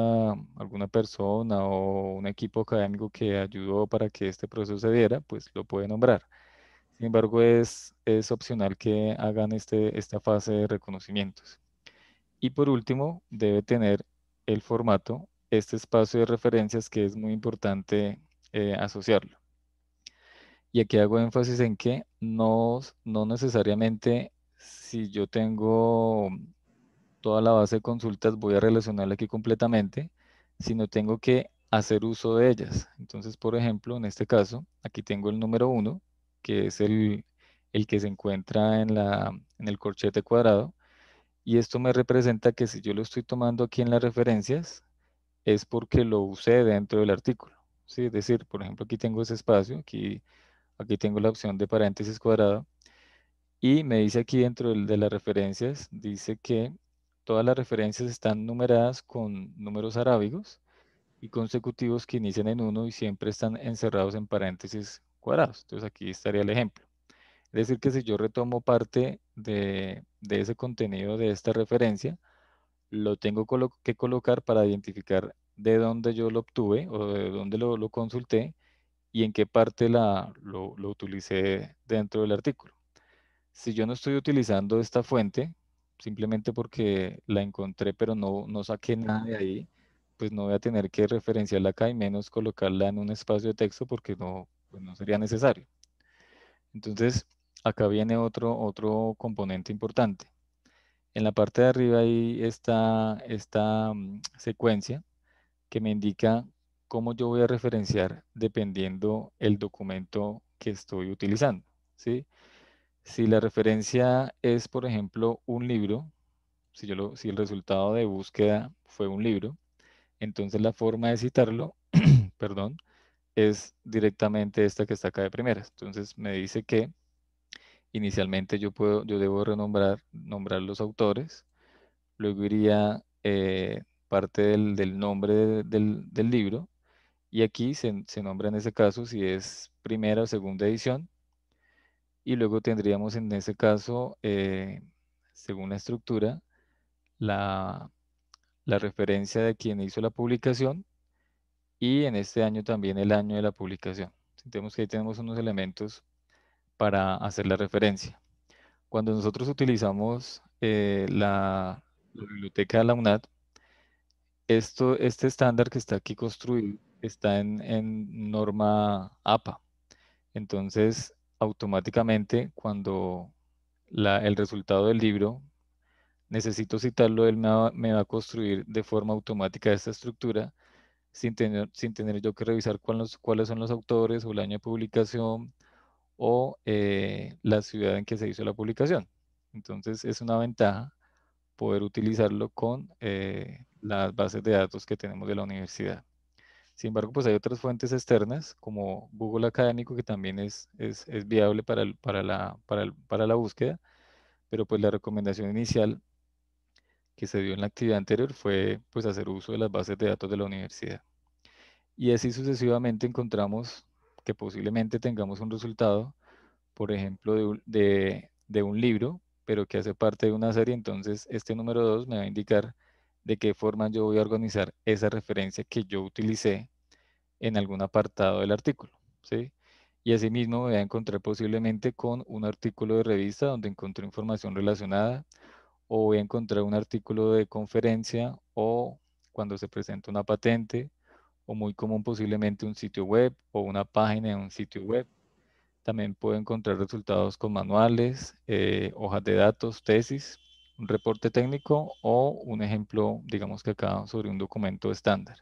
alguna persona o un equipo académico que ayudó para que este proceso se diera, pues lo puede nombrar. Sin embargo, es, opcional que hagan este, esta fase de reconocimientos. Y por último, debe tener el formato, este espacio de referencias que es muy importante eh, asociarlo. Y aquí hago énfasis en que no, no necesariamente si yo tengo toda la base de consultas voy a relacionarla aquí completamente, sino tengo que hacer uso de ellas. Entonces, por ejemplo, en este caso, aquí tengo el número 1, que es el, que se encuentra en, en el corchete cuadrado, y esto me representa que si yo lo estoy tomando aquí en las referencias, es porque lo usé dentro del artículo. ¿sí? Es decir, por ejemplo, aquí tengo ese espacio, aquí, aquí tengo la opción de paréntesis cuadrado, y me dice aquí dentro de, las referencias, dice que todas las referencias están numeradas con números arábigos y consecutivos que inician en 1 y siempre están encerrados en paréntesis cuadrados. Entonces aquí estaría el ejemplo. Es decir, que si yo retomo parte de, ese contenido de esta referencia, lo tengo que colocar para identificar de dónde yo lo obtuve o de dónde lo, consulté y en qué parte la, lo, utilicé dentro del artículo. Si yo no estoy utilizando esta fuente, simplemente porque la encontré pero no, no saqué nada de ahí, pues no voy a tener que referenciarla acá y menos colocarla en un espacio de texto porque no, pues no sería necesario. Entonces, acá viene otro, otro componente importante. En la parte de arriba hay esta, esta mm, secuencia que me indica cómo yo voy a referenciar dependiendo el documento que estoy utilizando. ¿sí? Si la referencia es, por ejemplo, un libro, si, yo si el resultado de búsqueda fue un libro, entonces la forma de citarlo, perdón, es directamente esta que está acá de primera. Entonces me dice que Inicialmente yo, puedo, yo debo renombrar nombrar los autores, luego iría eh, parte del, nombre del, libro y aquí se, se nombra en ese caso si es primera o segunda edición y luego tendríamos en ese caso, eh, según la estructura, la, la, referencia de quien hizo la publicación y en este año también el año de la publicación. Sentimos que ahí tenemos unos elementos para hacer la referencia. Cuando nosotros utilizamos eh, la, biblioteca de la UNAD, esto, este estándar que está aquí construido está en, norma APA. Entonces, automáticamente, cuando el resultado del libro necesito citarlo, él me va, a construir de forma automática esta estructura sin tener, sin tener yo que revisar cuáles, cuáles son los autores o el año de publicación o eh, la ciudad en que se hizo la publicación. Entonces es una ventaja poder utilizarlo con eh, las bases de datos que tenemos de la universidad. Sin embargo, pues hay otras fuentes externas como Google Académico que también es, es, es viable para, para, la, para, para la búsqueda, pero pues la recomendación inicial que se dio en la actividad anterior fue pues hacer uso de las bases de datos de la universidad. Y así sucesivamente encontramos que posiblemente tengamos un resultado, por ejemplo, de, un libro, pero que hace parte de una serie, entonces este número 2 me va a indicar de qué forma yo voy a organizar esa referencia que yo utilicé en algún apartado del artículo. ¿sí? Y asimismo mismo voy a encontrar posiblemente con un artículo de revista donde encontré información relacionada o voy a encontrar un artículo de conferencia o cuando se presenta una patente o muy común posiblemente un sitio web o una página en un sitio web. También puedo encontrar resultados con manuales, eh, hojas de datos, tesis, un reporte técnico o un ejemplo, digamos que acá, sobre un documento estándar.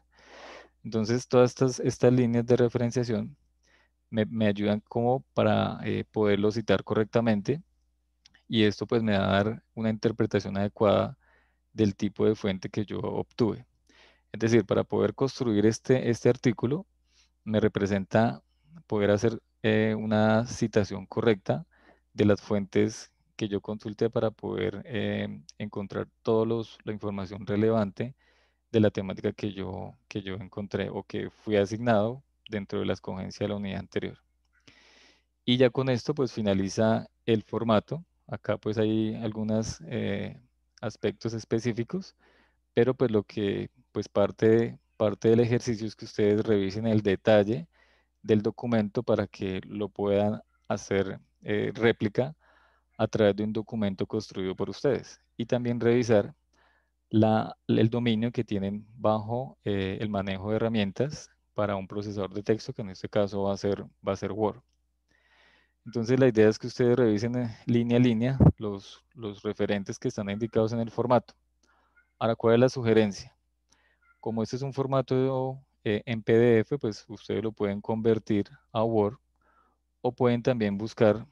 Entonces, todas estas, estas líneas de referenciación me, ayudan como para eh, poderlo citar correctamente y esto pues me va a dar una interpretación adecuada del tipo de fuente que yo obtuve. Es decir, para poder construir este, este artículo, me representa poder hacer eh, una citación correcta de las fuentes que yo consulté para poder eh, encontrar toda la información relevante de la temática que yo, que yo encontré o que fui asignado dentro de la escogencia de la unidad anterior. Y ya con esto pues finaliza el formato. Acá pues hay algunos eh, aspectos específicos, pero pues lo que pues parte, parte del ejercicio es que ustedes revisen el detalle del documento para que lo puedan hacer eh, réplica a través de un documento construido por ustedes. Y también revisar el dominio que tienen bajo eh, el manejo de herramientas para un procesador de texto, que en este caso va a ser, va a ser Word. Entonces la idea es que ustedes revisen eh, línea a línea los, los referentes que están indicados en el formato. Ahora, ¿cuál es la sugerencia? Como este es un formato eh, en PDF, pues ustedes lo pueden convertir a Word o pueden también buscar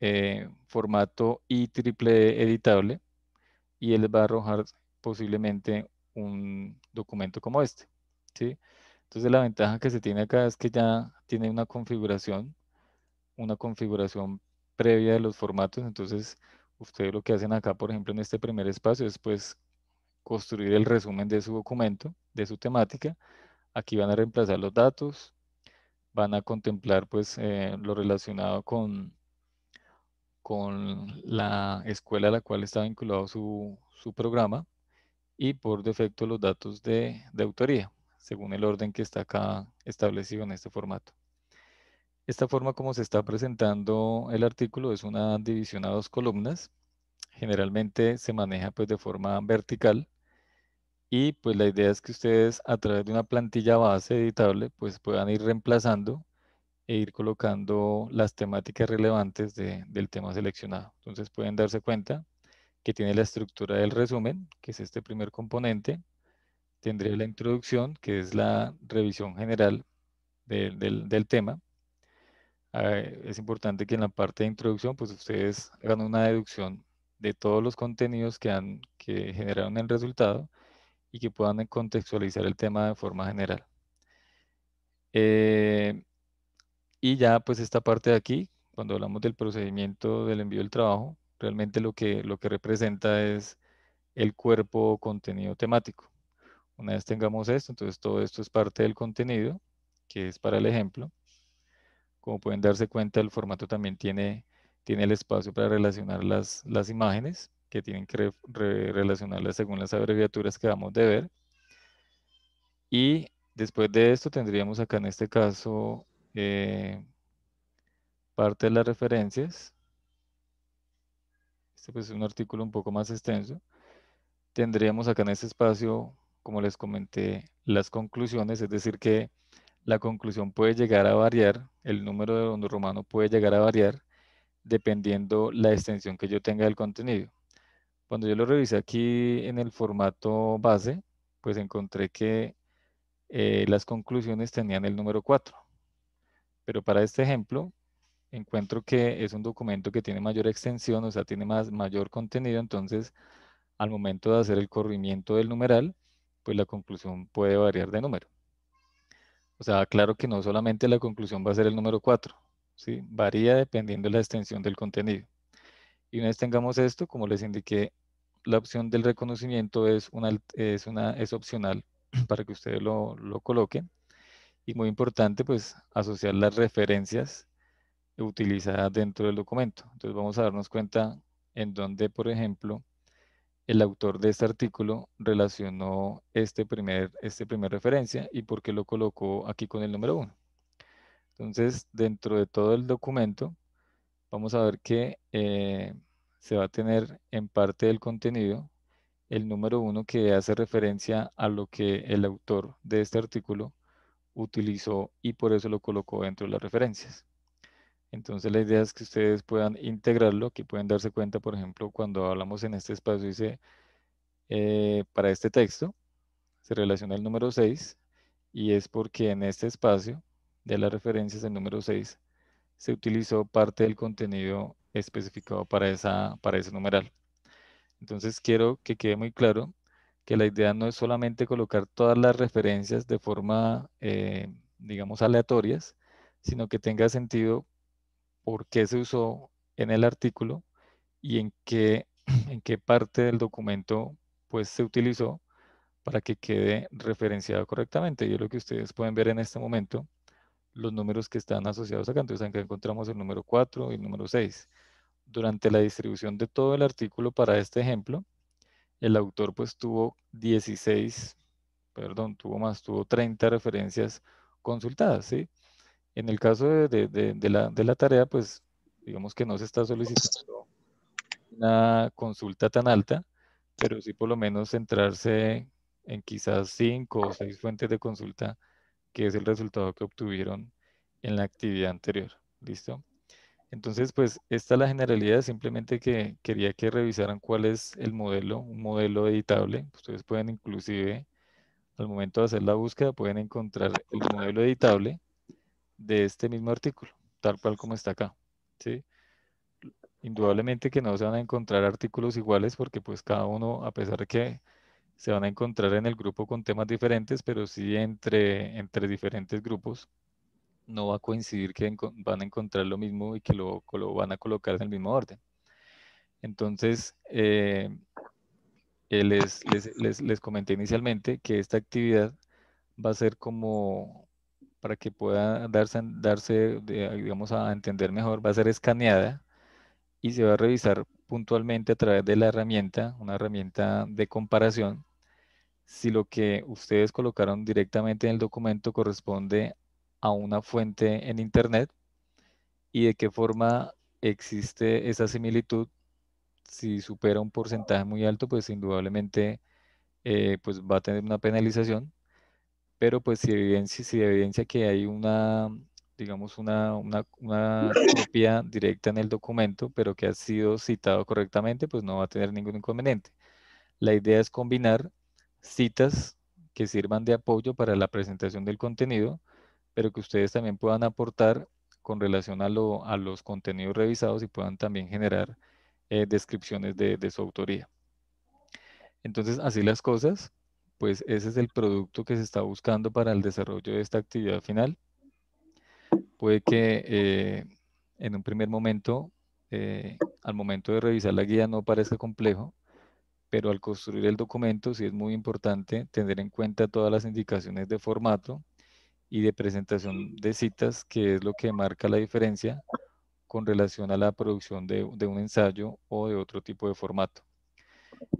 eh, formato IEEE e editable y él les va a arrojar posiblemente un documento como este. ¿sí? Entonces la ventaja que se tiene acá es que ya tiene una configuración, una configuración previa de los formatos, entonces ustedes lo que hacen acá, por ejemplo, en este primer espacio es pues construir el resumen de su documento, de su temática. Aquí van a reemplazar los datos, van a contemplar pues eh, lo relacionado con, con la escuela a la cual está vinculado su, programa y por defecto los datos de, de autoría, según el orden que está acá establecido en este formato. Esta forma como se está presentando el artículo es una división a dos columnas. Generalmente se maneja pues de forma vertical y pues la idea es que ustedes a través de una plantilla base editable pues puedan ir reemplazando e ir colocando las temáticas relevantes del tema seleccionado. Entonces pueden darse cuenta que tiene la estructura del resumen, que es este primer componente. Tendría la introducción, que es la revisión general del, tema. Eh, es importante que en la parte de introducción pues ustedes hagan una deducción de todos los contenidos que, han, que generaron el resultado y que puedan contextualizar el tema de forma general. Eh, y ya pues esta parte de aquí, cuando hablamos del procedimiento del envío del trabajo, realmente lo que, lo que representa es el cuerpo contenido temático. Una vez tengamos esto, entonces todo esto es parte del contenido, que es para el ejemplo. Como pueden darse cuenta, el formato también tiene, tiene el espacio para relacionar las, las imágenes que tienen que relacionarlas según las abreviaturas que vamos a ver. Y después de esto tendríamos acá en este caso eh, parte de las referencias. Este pues, es un artículo un poco más extenso. Tendríamos acá en este espacio, como les comenté, las conclusiones, es decir que la conclusión puede llegar a variar, el número de romano puede llegar a variar dependiendo la extensión que yo tenga del contenido. Cuando yo lo revisé aquí en el formato base, pues encontré que eh, las conclusiones tenían el número 4. Pero para este ejemplo, encuentro que es un documento que tiene mayor extensión, o sea, tiene más, mayor contenido, entonces al momento de hacer el corrimiento del numeral, pues la conclusión puede variar de número. O sea, claro que no solamente la conclusión va a ser el número 4, ¿sí? varía dependiendo de la extensión del contenido. Y una vez tengamos esto, como les indiqué, la opción del reconocimiento es, una, es, una, es opcional para que ustedes lo, lo coloquen. Y muy importante, pues, asociar las referencias utilizadas dentro del documento. Entonces vamos a darnos cuenta en dónde, por ejemplo, el autor de este artículo relacionó este primer, este primer referencia y por qué lo colocó aquí con el número 1. Entonces, dentro de todo el documento, vamos a ver que eh, se va a tener en parte del contenido el número 1 que hace referencia a lo que el autor de este artículo utilizó y por eso lo colocó dentro de las referencias. Entonces la idea es que ustedes puedan integrarlo, que pueden darse cuenta, por ejemplo, cuando hablamos en este espacio dice, eh, para este texto se relaciona el número 6 y es porque en este espacio de las referencias el número 6 se utilizó parte del contenido especificado para, esa, para ese numeral. Entonces quiero que quede muy claro que la idea no es solamente colocar todas las referencias de forma, eh, digamos, aleatorias, sino que tenga sentido por qué se usó en el artículo y en qué, en qué parte del documento pues, se utilizó para que quede referenciado correctamente. Y lo que ustedes pueden ver en este momento los números que están asociados acá. Entonces acá encontramos el número 4 y el número 6. Durante la distribución de todo el artículo para este ejemplo, el autor pues tuvo 16, perdón, tuvo más, tuvo 30 referencias consultadas, ¿sí? En el caso de, de, de, de la, la, tarea, pues digamos que no se está solicitando una consulta tan alta, pero sí por lo menos centrarse en quizás 5 o 6 fuentes de consulta que es el resultado que obtuvieron en la actividad anterior. ¿Listo? Entonces, pues esta es la generalidad, simplemente que quería que revisaran cuál es el modelo, un modelo editable. Ustedes pueden inclusive, al momento de hacer la búsqueda, pueden encontrar el modelo editable de este mismo artículo, tal cual como está acá. ¿sí? Indudablemente que no se van a encontrar artículos iguales porque pues cada uno, a pesar de que se van a encontrar en el grupo con temas diferentes, pero sí entre, entre diferentes grupos no va a coincidir que van a encontrar lo mismo y que lo, lo van a colocar en el mismo orden. Entonces, eh, eh, les, les, les, les, comenté inicialmente que esta actividad va a ser como para que pueda darse, darse digamos, a entender mejor, va a ser escaneada y se va a revisar puntualmente a través de la herramienta, una herramienta de comparación, si lo que ustedes colocaron directamente en el documento corresponde a una fuente en Internet y de qué forma existe esa similitud. Si supera un porcentaje muy alto, pues indudablemente eh, pues va a tener una penalización, pero pues si evidencia, si evidencia que hay una, digamos, una, una, una copia directa en el documento, pero que ha sido citado correctamente, pues no va a tener ningún inconveniente. La idea es combinar citas que sirvan de apoyo para la presentación del contenido, pero que ustedes también puedan aportar con relación a, a los contenidos revisados y puedan también generar eh, descripciones de, su autoría. Entonces, así las cosas, pues ese es el producto que se está buscando para el desarrollo de esta actividad final. Puede que eh, en un primer momento, eh, al momento de revisar la guía, no parezca complejo, pero al construir el documento sí es muy importante tener en cuenta todas las indicaciones de formato y de presentación de citas, que es lo que marca la diferencia con relación a la producción de, un ensayo o de otro tipo de formato.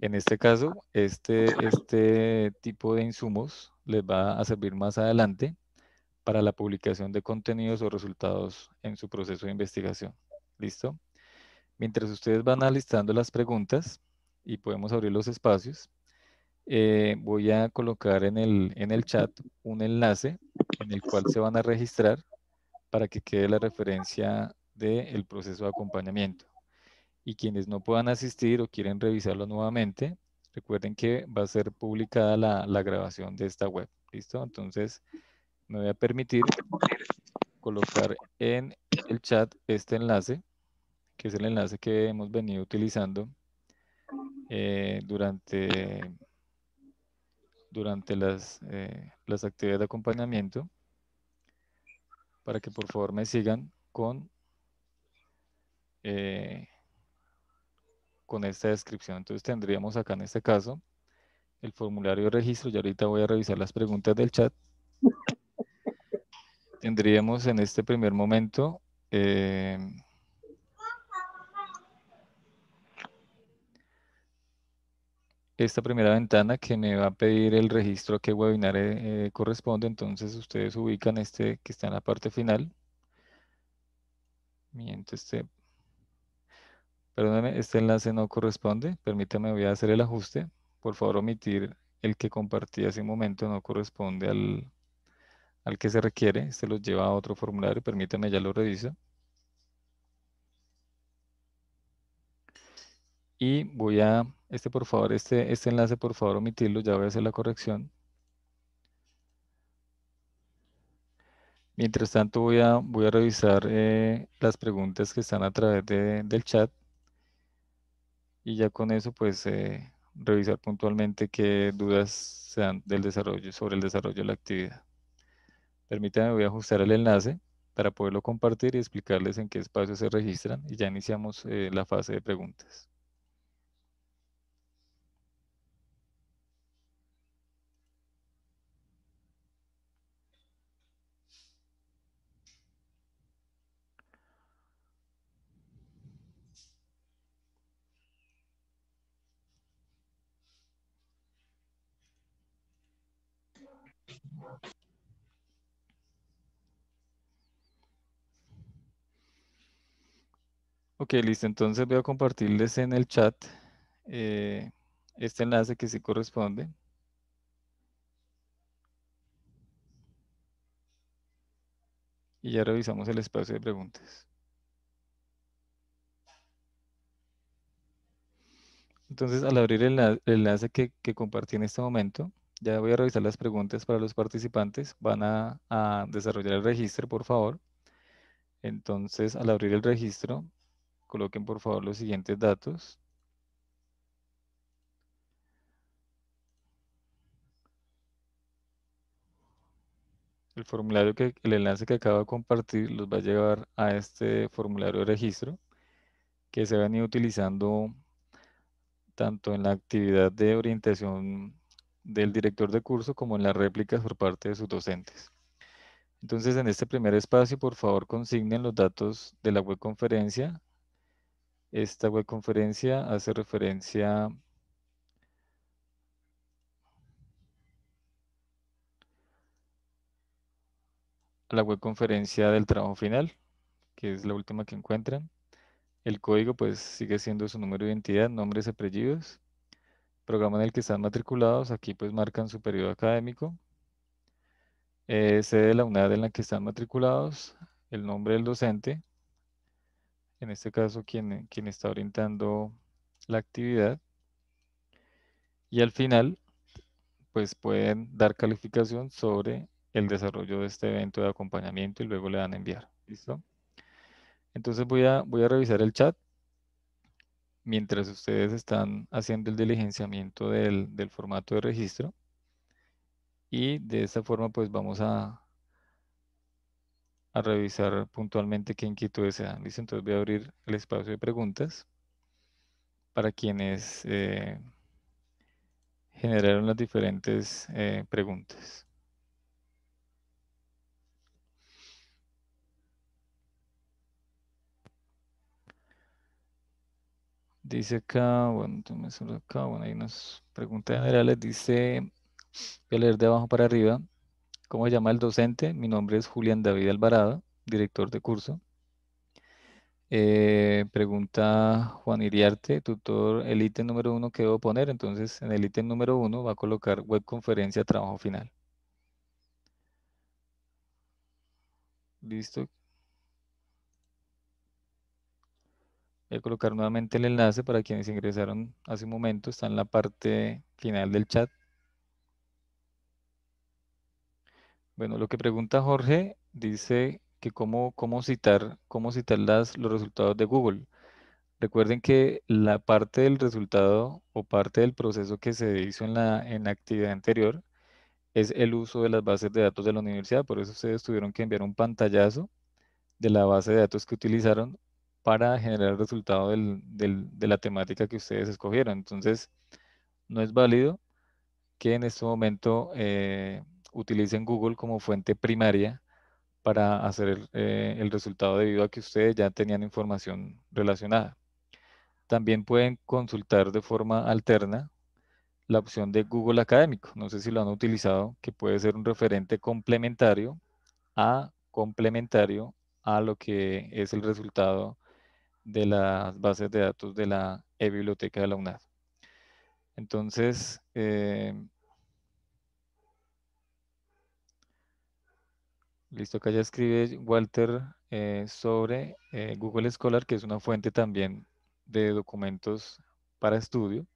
En este caso, este, este tipo de insumos les va a servir más adelante para la publicación de contenidos o resultados en su proceso de investigación. ¿Listo? Mientras ustedes van alistando las preguntas, y podemos abrir los espacios. Eh, voy a colocar en el, en el chat un enlace en el cual se van a registrar para que quede la referencia del proceso de acompañamiento. Y quienes no puedan asistir o quieren revisarlo nuevamente, recuerden que va a ser publicada la, la grabación de esta web. ¿Listo? Entonces, me voy a permitir colocar en el chat este enlace, que es el enlace que hemos venido utilizando eh, durante, durante las, eh, las actividades de acompañamiento para que por favor me sigan con, eh, con esta descripción. Entonces tendríamos acá en este caso el formulario de registro. Y ahorita voy a revisar las preguntas del chat. Tendríamos en este primer momento... Eh, esta primera ventana que me va a pedir el registro a qué webinar eh, eh, corresponde. Entonces ustedes ubican este que está en la parte final. Miento este. Perdóname, este enlace no corresponde. Permítame, voy a hacer el ajuste. Por favor, omitir el que compartí hace un momento. No corresponde al, al que se requiere. Este los lleva a otro formulario. Permítame, ya lo reviso. Y voy a, este por favor, este, este enlace por favor omitirlo, ya voy a hacer la corrección. Mientras tanto voy a, voy a revisar eh, las preguntas que están a través del chat y ya con eso pues eh, revisar puntualmente qué dudas sean del desarrollo, sobre el desarrollo de la actividad. Permítanme, voy a ajustar el enlace para poderlo compartir y explicarles en qué espacio se registran y ya iniciamos eh, la fase de preguntas. Ok, listo. Entonces voy a compartirles en el chat eh, este enlace que sí corresponde. Y ya revisamos el espacio de preguntas. Entonces, al abrir el, enlace que compartí en este momento, ya voy a revisar las preguntas para los participantes. Van a, desarrollar el registro, por favor. Entonces, al abrir el registro, coloquen por favor los siguientes datos. El formulario que, el enlace que acabo de compartir los va a llevar a este formulario de registro que se ha venido utilizando tanto en la actividad de orientación del director de curso como en las réplicas por parte de sus docentes. Entonces, en este primer espacio, por favor, consignen los datos de la webconferencia. Esta webconferencia hace referencia a la webconferencia del trabajo final, que es la última que encuentran. El código pues sigue siendo su número de identidad, nombres, apellidos programa en el que están matriculados, aquí pues marcan su periodo académico, eh, sede de la unidad en la que están matriculados, el nombre del docente, en este caso quien, está orientando la actividad, y al final pues pueden dar calificación sobre el desarrollo de este evento de acompañamiento y luego le dan a enviar. ¿Listo? Entonces voy voy a revisar el chat mientras ustedes están haciendo el diligenciamiento del, del formato de registro. Y de esta forma pues vamos a, a revisar puntualmente qué inquietudes se dan. ¿Listo? Entonces voy a abrir el espacio de preguntas para quienes eh, generaron las diferentes eh, preguntas. Dice acá, bueno, acá, bueno, hay unas preguntas generales. Dice, voy a leer de abajo para arriba. ¿Cómo llama el docente? Mi nombre es Julián David Alvarado, director de curso. Eh, pregunta Juan Iriarte, tutor, el ítem número uno que debo poner. Entonces, en el ítem número uno va a colocar web conferencia trabajo final. Listo. Voy eh, a colocar nuevamente el enlace para quienes ingresaron hace un momento, está en la parte final del chat. Bueno, lo que pregunta Jorge dice que cómo, cómo citar, cómo citar las, los resultados de Google. Recuerden que la parte del resultado o parte del proceso que se hizo en la, en la actividad anterior es el uso de las bases de datos de la universidad. Por eso ustedes tuvieron que enviar un pantallazo de la base de datos que utilizaron para generar el resultado de la temática que ustedes escogieron. Entonces, no es válido que en este momento eh, utilicen Google como fuente primaria para hacer eh, el, resultado debido a que ustedes ya tenían información relacionada. También pueden consultar de forma alterna la opción de Google Académico. No sé si lo han utilizado, que puede ser un referente complementario a complementario a lo que es el resultado de las bases de datos de la eBiblioteca biblioteca de la UNAD. Entonces, eh, listo, acá ya escribe Walter eh, sobre eh, Google Scholar, que es una fuente también de documentos para estudio,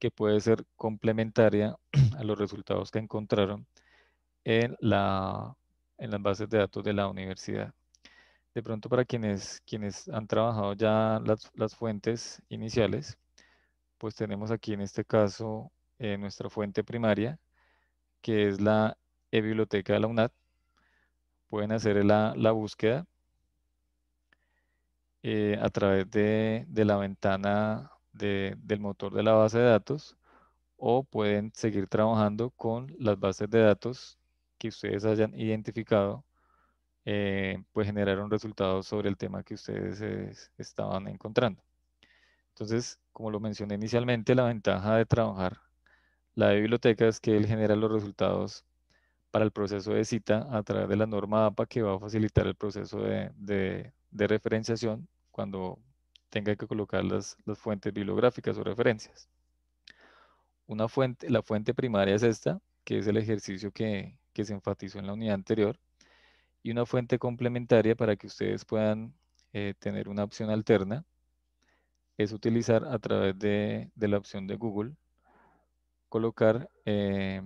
que puede ser complementaria a los resultados que encontraron en, la, en las bases de datos de la universidad de pronto para quienes, quienes han trabajado ya las, fuentes iniciales, pues tenemos aquí en este caso eh, nuestra fuente primaria, que es la e-biblioteca de la UNAD. Pueden hacer la, búsqueda eh, a través de, la ventana del motor de la base de datos o pueden seguir trabajando con las bases de datos que ustedes hayan identificado eh, generar pues, generaron resultados sobre el tema que ustedes eh, estaban encontrando. Entonces, como lo mencioné inicialmente, la ventaja de trabajar la biblioteca es que él genera los resultados para el proceso de cita a través de la norma APA que va a facilitar el proceso de, referenciación cuando tenga que colocar las, fuentes bibliográficas o referencias. Una fuente, la fuente primaria es esta, que es el ejercicio que se enfatizó en la unidad anterior, y una fuente complementaria para que ustedes puedan eh, tener una opción alterna es utilizar a través de, la opción de Google colocar eh,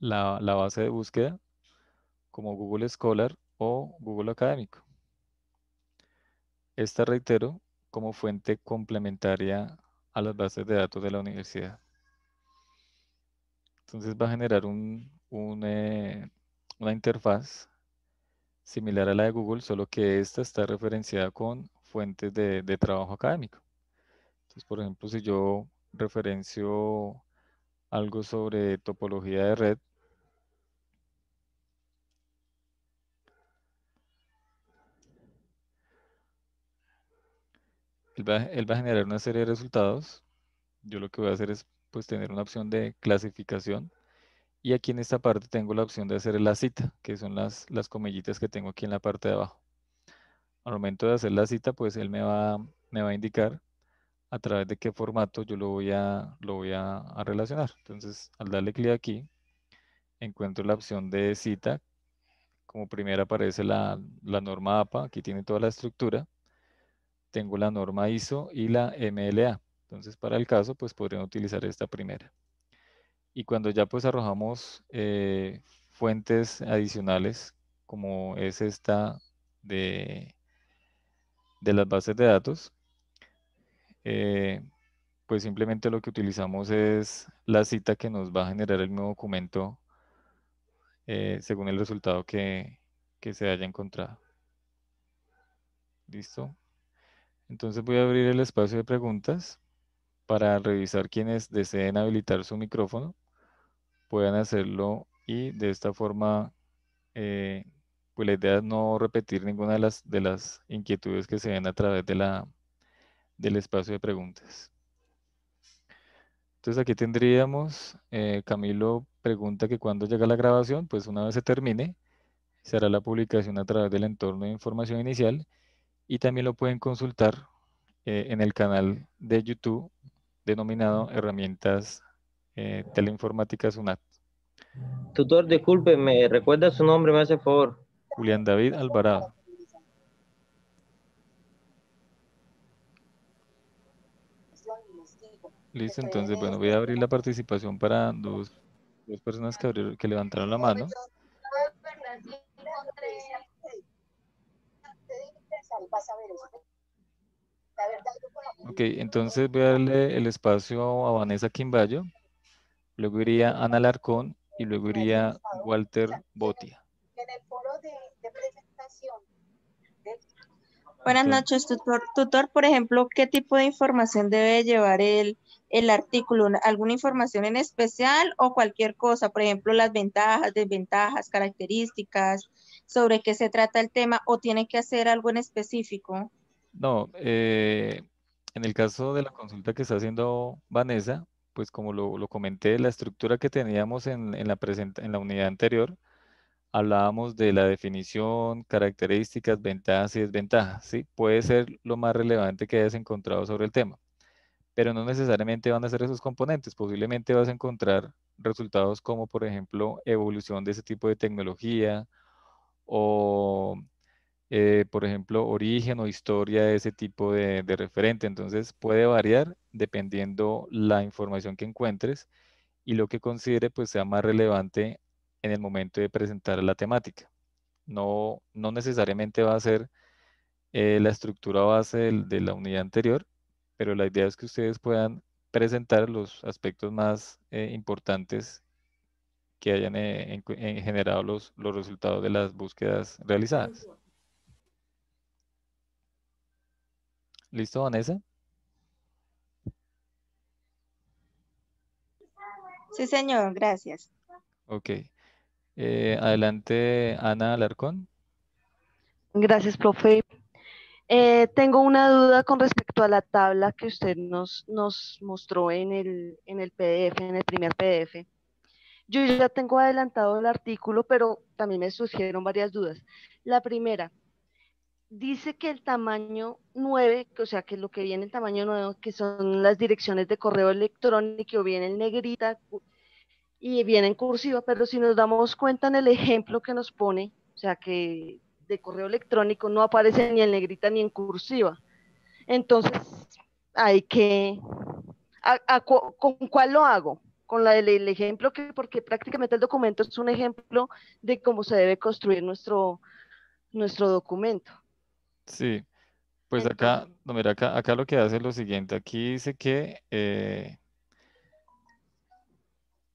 la, base de búsqueda como Google Scholar o Google Académico. Esta, reitero, como fuente complementaria a las bases de datos de la universidad. Entonces va a generar un, eh, una interfaz similar a la de Google, solo que esta está referenciada con fuentes de, trabajo académico. Entonces, por ejemplo, si yo referencio algo sobre topología de red, Él va, él va, a generar una serie de resultados. Yo lo que voy a hacer es pues tener una opción de clasificación. Y aquí en esta parte tengo la opción de hacer la cita, que son las, las comillitas que tengo aquí en la parte de abajo. Al momento de hacer la cita, pues él me va, me va a indicar a través de qué formato yo lo voy a, lo voy a, relacionar. Entonces, al darle clic aquí, encuentro la opción de cita. Como primera aparece la, la norma APA, aquí tiene toda la estructura. Tengo la norma ISO y la MLA. Entonces, para el caso, pues podrían utilizar esta primera. Y cuando ya pues arrojamos eh, fuentes adicionales, como es esta de, de las bases de datos, eh, pues simplemente lo que utilizamos es la cita que nos va a generar el nuevo documento eh, según el resultado que, que se haya encontrado. ¿Listo? Entonces voy a abrir el espacio de preguntas para revisar quienes deseen habilitar su micrófono puedan hacerlo y de esta forma, eh, pues la idea es no repetir ninguna de las, de las inquietudes que se ven a través de la, del espacio de preguntas. Entonces aquí tendríamos, eh, Camilo pregunta que cuando llega la grabación, pues una vez se termine, se hará la publicación a través del entorno de información inicial y también lo pueden consultar eh, en el canal de YouTube denominado Herramientas eh, es Teleinformática SUNAT. Tutor, disculpe, ¿me recuerda su nombre? Me hace favor. Julián David Alvarado. Listo, entonces, bueno, voy a abrir la participación para dos, personas que, que levantaron la mano. Ok, entonces voy a darle el espacio a Vanessa Quimbayo, luego iría Ana Larcón y luego iría Walter Botia. En el foro de presentación. Buenas noches, tutor. Tutor, por ejemplo, ¿qué tipo de información debe llevar el, artículo? ¿Alguna información en especial o cualquier cosa? Por ejemplo, las ventajas, desventajas, características, sobre qué se trata el tema o tiene que hacer algo en específico. No, eh, en el caso de la consulta que está haciendo Vanessa, pues como lo, comenté, la estructura que teníamos en, la unidad anterior, hablábamos de la definición, características, ventajas y desventajas, ¿sí? Puede ser lo más relevante que hayas encontrado sobre el tema, pero no necesariamente van a ser esos componentes, posiblemente vas a encontrar resultados como, por ejemplo, evolución de ese tipo de tecnología o eh, por ejemplo, origen o historia de ese tipo de, referente. Entonces puede variar dependiendo la información que encuentres y lo que considere pues sea más relevante en el momento de presentar la temática. No, no necesariamente va a ser eh, la estructura base de, la unidad anterior, pero la idea es que ustedes puedan presentar los aspectos más eh, importantes que hayan generado los, los, resultados de las búsquedas realizadas. ¿Listo, Vanessa? Sí, señor, gracias. Ok. Eh, adelante, Ana Alarcón. Gracias, profe. Eh, tengo una duda con respecto a la tabla que usted nos, nos mostró en el, en el PDF, en el primer PDF. Yo ya tengo adelantado el artículo, pero también me surgieron varias dudas. La primera, dice que el tamaño 9, o sea, que lo que viene el tamaño 9, que son las direcciones de correo electrónico, viene en negrita y viene en cursiva, pero si nos damos cuenta en el ejemplo que nos pone, o sea, que de correo electrónico no aparece ni en negrita ni en cursiva. Entonces, hay que... ¿Con cuál lo hago? Con la, el, ejemplo que, porque prácticamente el documento es un ejemplo de cómo se debe construir nuestro, nuestro documento. Sí, pues acá, mira, acá, lo que hace es lo siguiente. Aquí dice que, eh,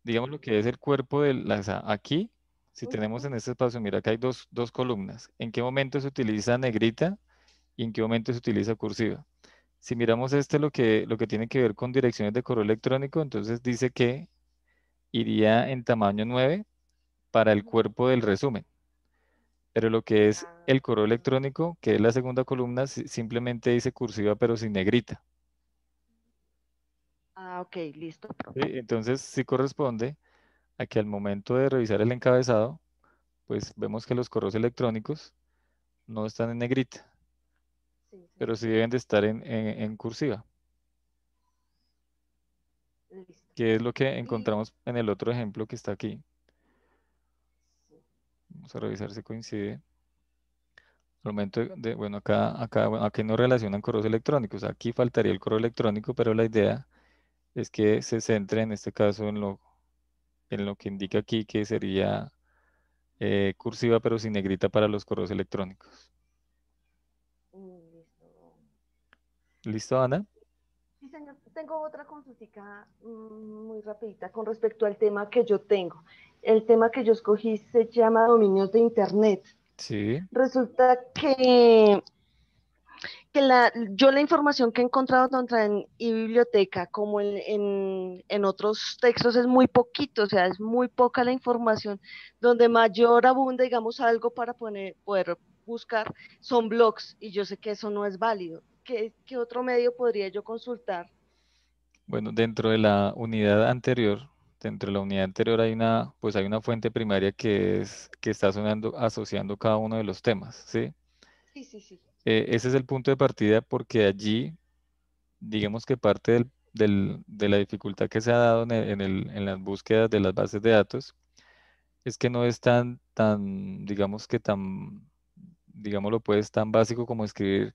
digamos lo que es el cuerpo de la, aquí, si tenemos en este espacio, mira, acá hay dos, dos columnas. ¿En qué momento se utiliza negrita y en qué momento se utiliza cursiva? Si miramos este, lo que, lo que tiene que ver con direcciones de correo electrónico, entonces dice que iría en tamaño 9 para el cuerpo del resumen. Pero lo que es ah. el correo electrónico, que es la segunda columna, simplemente dice cursiva pero sin negrita. Ah, ok, listo. entonces sí corresponde a que al momento de revisar el encabezado, pues vemos que los correos electrónicos no están en negrita, sí, pero sí deben de estar en, cursiva. ¿Qué Que es lo que encontramos en el otro ejemplo que está aquí. Vamos a revisar si coincide. momento de, bueno, acá, acá, a no relacionan correos electrónicos. Aquí faltaría el correo electrónico, pero la idea es que se centre en este caso en lo, en lo que indica aquí que sería eh, cursiva pero sin negrita para los correos electrónicos. Mm, ¿Listo, Ana? tengo otra consultica mm, muy rapidita con respecto al tema que yo tengo. El tema que yo escogí se llama dominios de Internet. Sí. Resulta que, que la, yo la información que he encontrado tanto en biblioteca como en, otros textos es muy poquito, o sea, es muy poca la información. Donde mayor abunda, digamos, algo para poner, poder buscar son blogs y yo sé que eso no es válido. ¿Qué, ¿qué, otro medio podría yo consultar bueno, dentro de la unidad anterior, dentro de la unidad anterior hay una, pues hay una fuente primaria que es que está sonando, asociando cada uno de los temas, ¿sí? Sí, sí, sí. Eh, ese es el punto de partida porque allí, digamos que parte de la dificultad que se ha dado en, el, en, las búsquedas de las bases de datos es que no es tan, tan digamos que tan, digámoslo pues, tan básico como escribir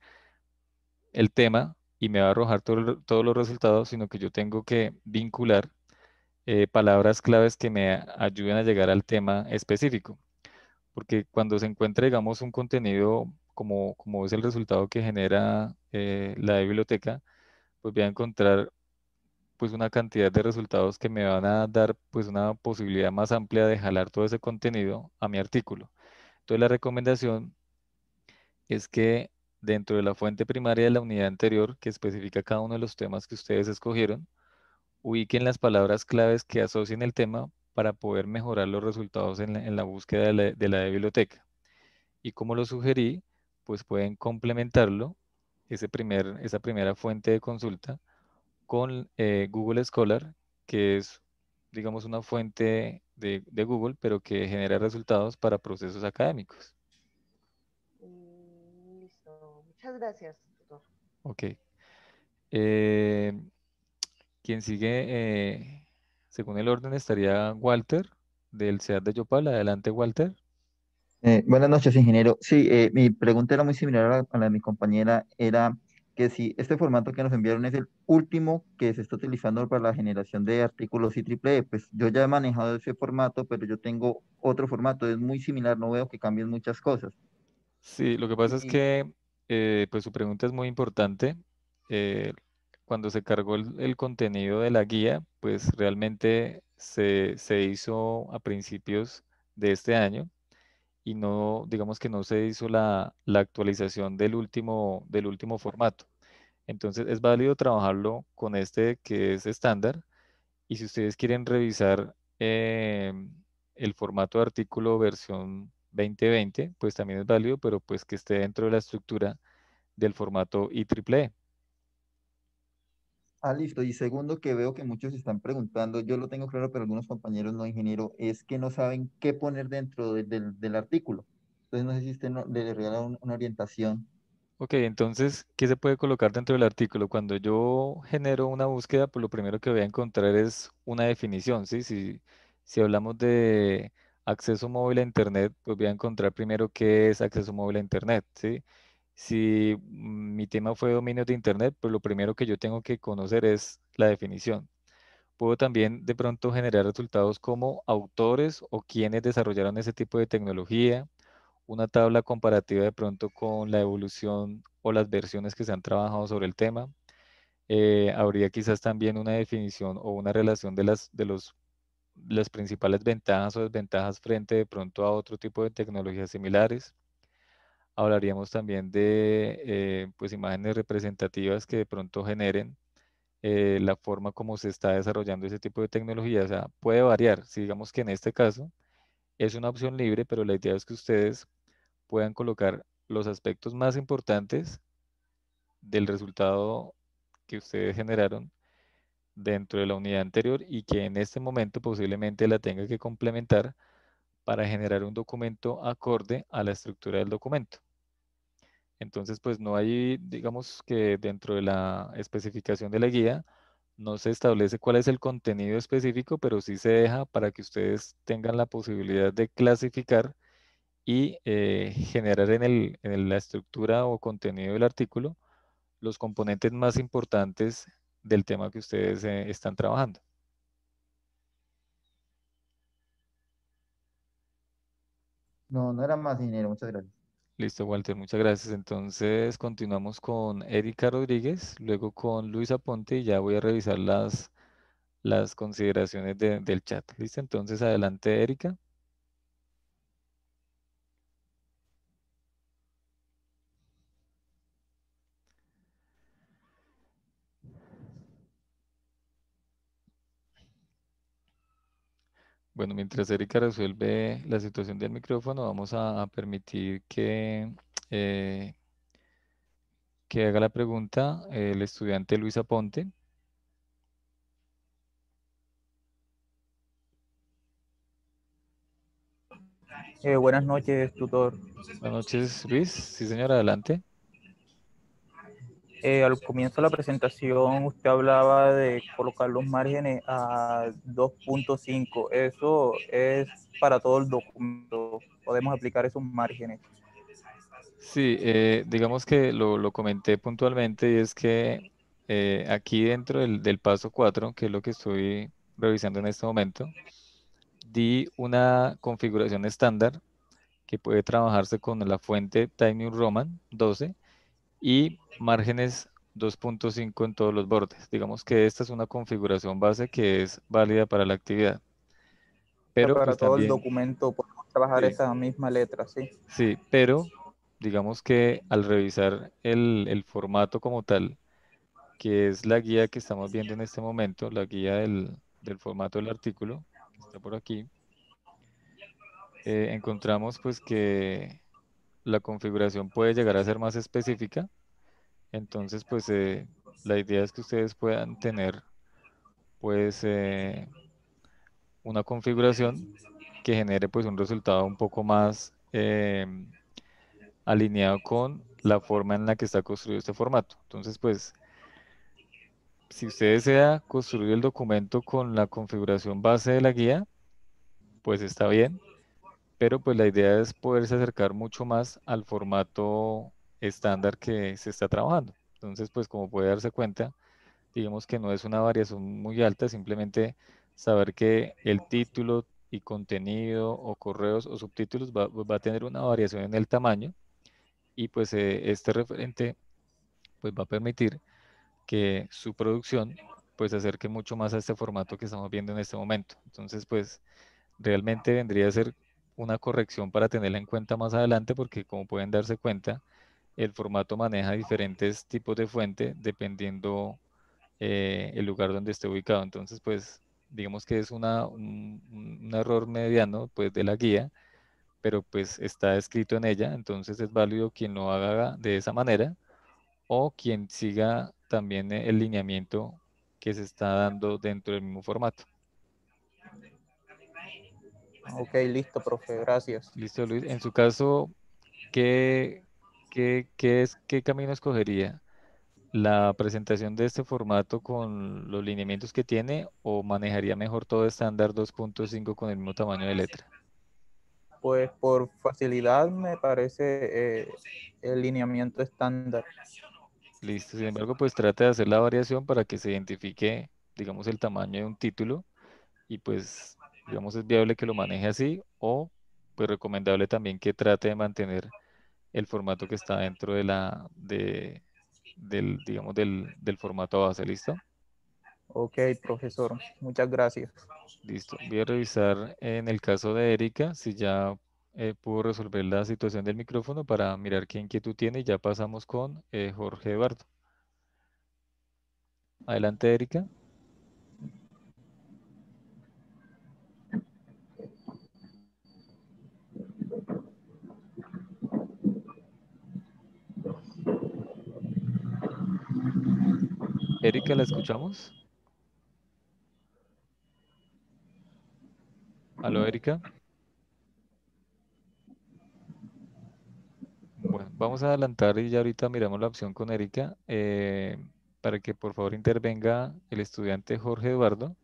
el tema, y me va a arrojar todos los resultados, sino que yo tengo que vincular eh, palabras claves que me ayuden a llegar al tema específico. Porque cuando se encuentra, digamos, un contenido como, es el resultado que genera eh, la biblioteca, pues voy a encontrar pues una cantidad de resultados que me van a dar pues una posibilidad más amplia de jalar todo ese contenido a mi artículo. Entonces la recomendación es que dentro de la fuente primaria de la unidad anterior que especifica cada uno de los temas que ustedes escogieron, ubiquen las palabras claves que asocien el tema para poder mejorar los resultados en la, búsqueda de la, biblioteca. Y como lo sugerí, pues pueden complementarlo, ese primer, esa primera fuente de consulta, con eh, Google Scholar, que es, digamos, una fuente de Google, pero que genera resultados para procesos académicos. gracias, doctor. Ok. Eh, quien sigue, eh, según el orden, estaría Walter del CEAD de Yopal. Adelante, Walter. Eh, buenas noches, ingeniero. Sí, mi pregunta era muy similar a la, de mi compañera. Era que si este formato que nos enviaron es el último que se está utilizando para la generación de artículos y E, pues yo ya he manejado ese formato, pero yo tengo otro formato, es muy similar, no veo que cambien muchas cosas. Sí, lo que pasa es que eh, pues su pregunta es muy importante. Eh, cuando se cargó el, contenido de la guía, pues realmente se, hizo a principios de este año y no, digamos que no se hizo la, actualización del último, del último formato. Entonces es válido trabajarlo con este que es estándar y si ustedes quieren revisar eh, el formato de artículo versión 2020, pues también es válido, pero pues que esté dentro de la estructura del formato IEEE. E. Ah, listo. Y segundo que veo que muchos están preguntando, yo lo tengo claro, pero algunos compañeros no ingeniero, es que no saben qué poner dentro del artículo. Entonces no sé si usted le regala una orientación. Ok, entonces, ¿qué se puede colocar dentro del artículo? Cuando yo genero una búsqueda, pues lo primero que voy a encontrar es una definición, ¿sí? si hablamos de acceso móvil a Internet, pues voy a encontrar primero qué es acceso móvil a Internet, ¿sí? Si mi tema fue dominio de Internet, pues lo primero que yo tengo que conocer es la definición. Puedo también de pronto generar resultados como autores o quienes desarrollaron ese tipo de tecnología, una tabla comparativa de pronto con la evolución o las versiones que se han trabajado sobre el tema. Eh, habría quizás también una definición o una relación de, las, de los las principales ventajas o desventajas frente de pronto a otro tipo de tecnologías similares. Hablaríamos también de eh, pues imágenes representativas que de pronto generen eh, la forma como se está desarrollando ese tipo de tecnología. O sea, puede variar. Si digamos que en este caso es una opción libre, pero la idea es que ustedes puedan colocar los aspectos más importantes del resultado que ustedes generaron dentro de la unidad anterior y que en este momento posiblemente la tenga que complementar para generar un documento acorde a la estructura del documento. Entonces, pues no hay, digamos que dentro de la especificación de la guía, no se establece cuál es el contenido específico, pero sí se deja para que ustedes tengan la posibilidad de clasificar y eh, generar en, en la estructura o contenido del artículo los componentes más importantes del tema que ustedes eh, están trabajando. No, no era más dinero, muchas gracias. Listo, Walter, muchas gracias. Entonces continuamos con Erika Rodríguez, luego con Luisa Ponte y ya voy a revisar las, las consideraciones del chat. Listo, entonces adelante, Erika. Bueno, mientras Erika resuelve la situación del micrófono, vamos a, permitir que, eh, que haga la pregunta el estudiante Luis Aponte. Eh, buenas noches, tutor. Buenas noches, Luis. Sí, señor, adelante. Eh, al comienzo de la presentación usted hablaba de colocar los márgenes a 2.5. ¿Eso es para todo el documento? ¿Podemos aplicar esos márgenes? Sí, eh, digamos que lo, comenté puntualmente y es que eh, aquí dentro del, paso 4, que es lo que estoy revisando en este momento, di una configuración estándar que puede trabajarse con la fuente Time Roman 12 y márgenes 2.5 en todos los bordes. Digamos que esta es una configuración base que es válida para la actividad. Pero, para pues todo el documento podemos trabajar esta esa misma letra, ¿sí? Sí, pero digamos que al revisar el, formato como tal, que es la guía que estamos viendo en este momento, la guía del, formato del artículo, está por aquí, eh, encontramos pues que la configuración puede llegar a ser más específica. Entonces, pues eh, la idea es que ustedes puedan tener pues eh, una configuración que genere pues un resultado un poco más eh, alineado con la forma en la que está construido este formato. Entonces, pues, si usted desea construir el documento con la configuración base de la guía, pues está bien pero pues la idea es poderse acercar mucho más al formato estándar que se está trabajando. Entonces, pues como puede darse cuenta, digamos que no es una variación muy alta, simplemente saber que el título y contenido o correos o subtítulos va, a tener una variación en el tamaño y pues eh, este referente pues va a permitir que su producción pues se acerque mucho más a este formato que estamos viendo en este momento. Entonces, pues realmente vendría a ser una corrección para tenerla en cuenta más adelante porque como pueden darse cuenta, el formato maneja diferentes tipos de fuente dependiendo eh, el lugar donde esté ubicado. Entonces, pues digamos que es una, un, error mediano pues, de la guía, pero pues está escrito en ella, entonces es válido quien lo haga de esa manera o quien siga también el lineamiento que se está dando dentro del mismo formato. Ok, listo, profe, gracias. Listo, Luis. En su caso, ¿qué, es, qué camino escogería? ¿La presentación de este formato con los lineamientos que tiene o manejaría mejor todo estándar 2.5 con el mismo tamaño de letra? Pues por facilidad me parece eh, el lineamiento estándar. Listo, sin embargo, pues trate de hacer la variación para que se identifique, digamos, el tamaño de un título y pues digamos, es viable que lo maneje así o pues recomendable también que trate de mantener el formato que está dentro de la, de, del, digamos, del, del formato base, ¿listo? Ok, profesor, muchas gracias. Listo, voy a revisar en el caso de Erika si ya eh, pudo resolver la situación del micrófono para mirar qué inquietud tiene ya pasamos con eh, Jorge Eduardo. Adelante, Erika. Erika, ¿la escuchamos? ¿Aló, Erika? Bueno, vamos a adelantar y ya ahorita miramos la opción con Erika eh, para que por favor intervenga el estudiante Jorge Eduardo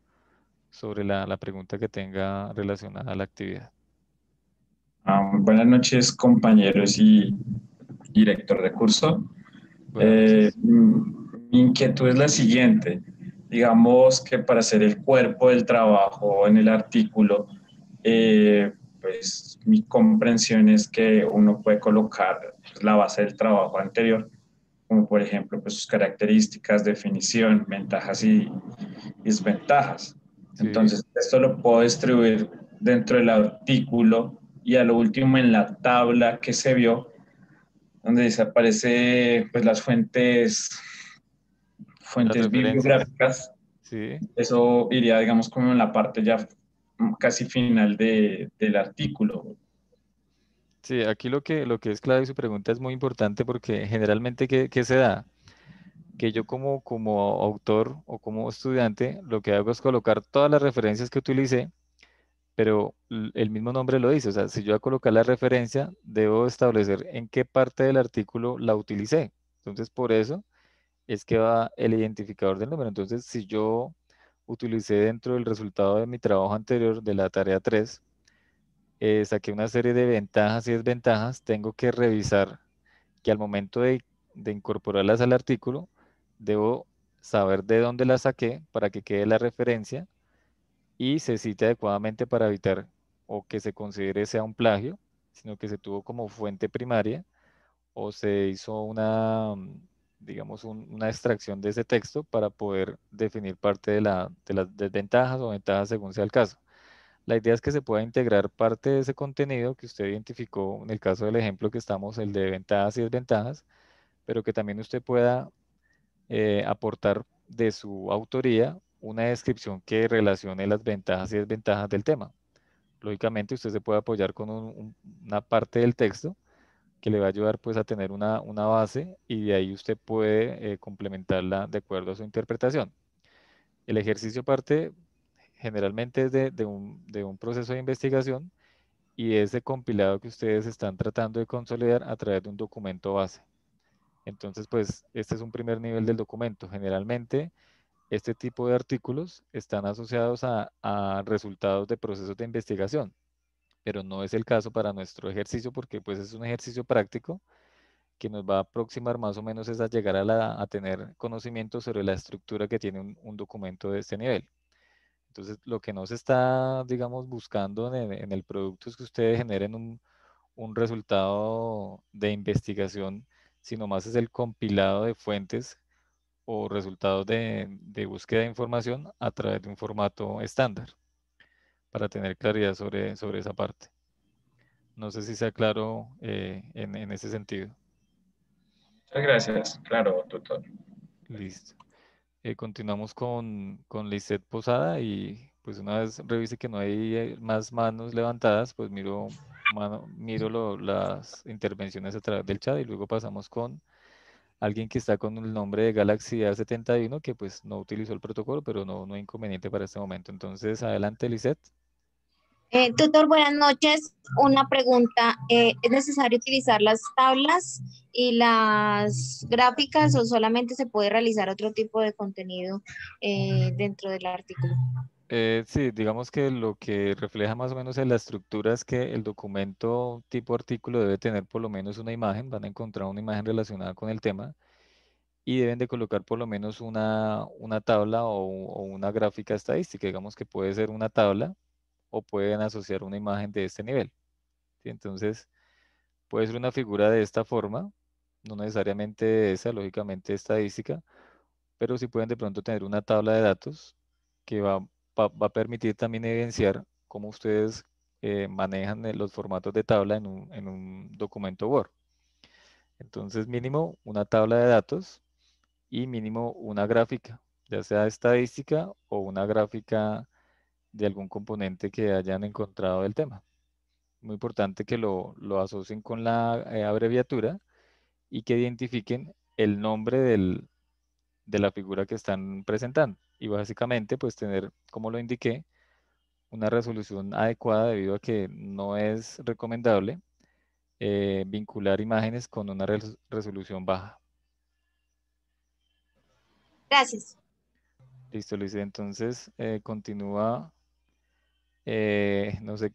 sobre la, pregunta que tenga relacionada a la actividad. Ah, buenas noches compañeros y director de curso. Eh, mi inquietud es la siguiente. Digamos que para hacer el cuerpo del trabajo en el artículo, eh, pues mi comprensión es que uno puede colocar pues, la base del trabajo anterior, como por ejemplo pues, sus características, definición, ventajas y, desventajas. Entonces, esto lo puedo distribuir dentro del artículo y a lo último en la tabla que se vio, donde desaparece pues, las fuentes fuentes bibliográficas. Sí. Eso iría, digamos, como en la parte ya casi final del artículo. Sí, aquí lo que, lo que es clave y su pregunta es muy importante porque generalmente, ¿qué, ¿qué, se da? Que yo como, como autor o como estudiante, lo que hago es colocar todas las referencias que utilicé, pero el mismo nombre lo dice. O sea, si yo voy a colocar la referencia, debo establecer en qué parte del artículo la utilicé. Entonces, por eso es que va el identificador del número. Entonces, si yo utilicé dentro del resultado de mi trabajo anterior, de la tarea 3, eh, saqué una serie de ventajas y desventajas, tengo que revisar que al momento de, de incorporarlas al artículo, debo saber de dónde las saqué para que quede la referencia y se cite adecuadamente para evitar o que se considere sea un plagio, sino que se tuvo como fuente primaria o se hizo una mm, digamos, una extracción de ese texto para poder definir parte de, la, de las desventajas o ventajas según sea el caso. La idea es que se pueda integrar parte de ese contenido que usted identificó en el caso del ejemplo que estamos, el de ventajas y desventajas, pero que también usted pueda eh, aportar de su autoría una descripción que relacione las ventajas y desventajas del tema. Lógicamente usted se puede apoyar con una parte del texto que le va a ayudar pues a tener una, una base y de ahí usted puede eh, complementarla de acuerdo a su interpretación. El ejercicio parte generalmente de, de, un, de un proceso de investigación y es de compilado que ustedes están tratando de consolidar a través de un documento base. Entonces, pues este es un primer nivel del documento. Generalmente, este tipo de artículos están asociados a, a resultados de procesos de investigación pero no es el caso para nuestro ejercicio porque pues es un ejercicio práctico que nos va a aproximar más o menos es a llegar a, tener conocimiento sobre la estructura que tiene un, documento de este nivel. Entonces, lo que no se está, digamos, buscando en, el producto es que ustedes generen un, resultado de investigación, sino más es el compilado de fuentes o resultados de, de, búsqueda de información a través de un formato estándar para tener claridad sobre, sobre esa parte. No sé si sea claro eh, en, ese sentido. Muchas gracias. Claro, doctor. Listo. Eh, continuamos con, con Posada y pues una vez revise que no hay eh, más manos levantadas, pues miro, miro las intervenciones a través del chat y luego pasamos con alguien que está con el nombre de Galaxy A71 que pues no utilizó el protocolo, pero no, no inconveniente para este momento. Entonces, adelante, Lisette. Doctor, eh, tutor, buenas noches. Una pregunta. Eh, ¿Es necesario utilizar las tablas y las gráficas o solamente se puede realizar otro tipo de contenido eh, dentro del artículo? sí, digamos que lo que refleja más o menos en la estructura es que el documento tipo artículo debe tener por lo menos una imagen, van a encontrar una imagen relacionada con el tema y deben de colocar por lo menos una, una tabla o una gráfica estadística, digamos que puede ser una tabla o pueden asociar una imagen de este nivel. Entonces, puede ser una figura de esta forma, no necesariamente de esa, lógicamente estadística, pero sí pueden de pronto tener una tabla de datos que va, a permitir también evidenciar cómo ustedes eh, manejan eh, los formatos de tabla en un, en un documento Word. Entonces mínimo una tabla de datos y mínimo una gráfica, ya sea estadística o una gráfica de algún componente que hayan encontrado del tema. Muy importante que lo, lo asocien con la eh, abreviatura y que identifiquen el nombre de la figura que están presentando. Y básicamente, pues tener, como lo indiqué, una resolución adecuada debido a que no es recomendable eh, vincular imágenes con una resolución baja. Gracias. Listo, Luis. Entonces, eh, continúa eh, no sé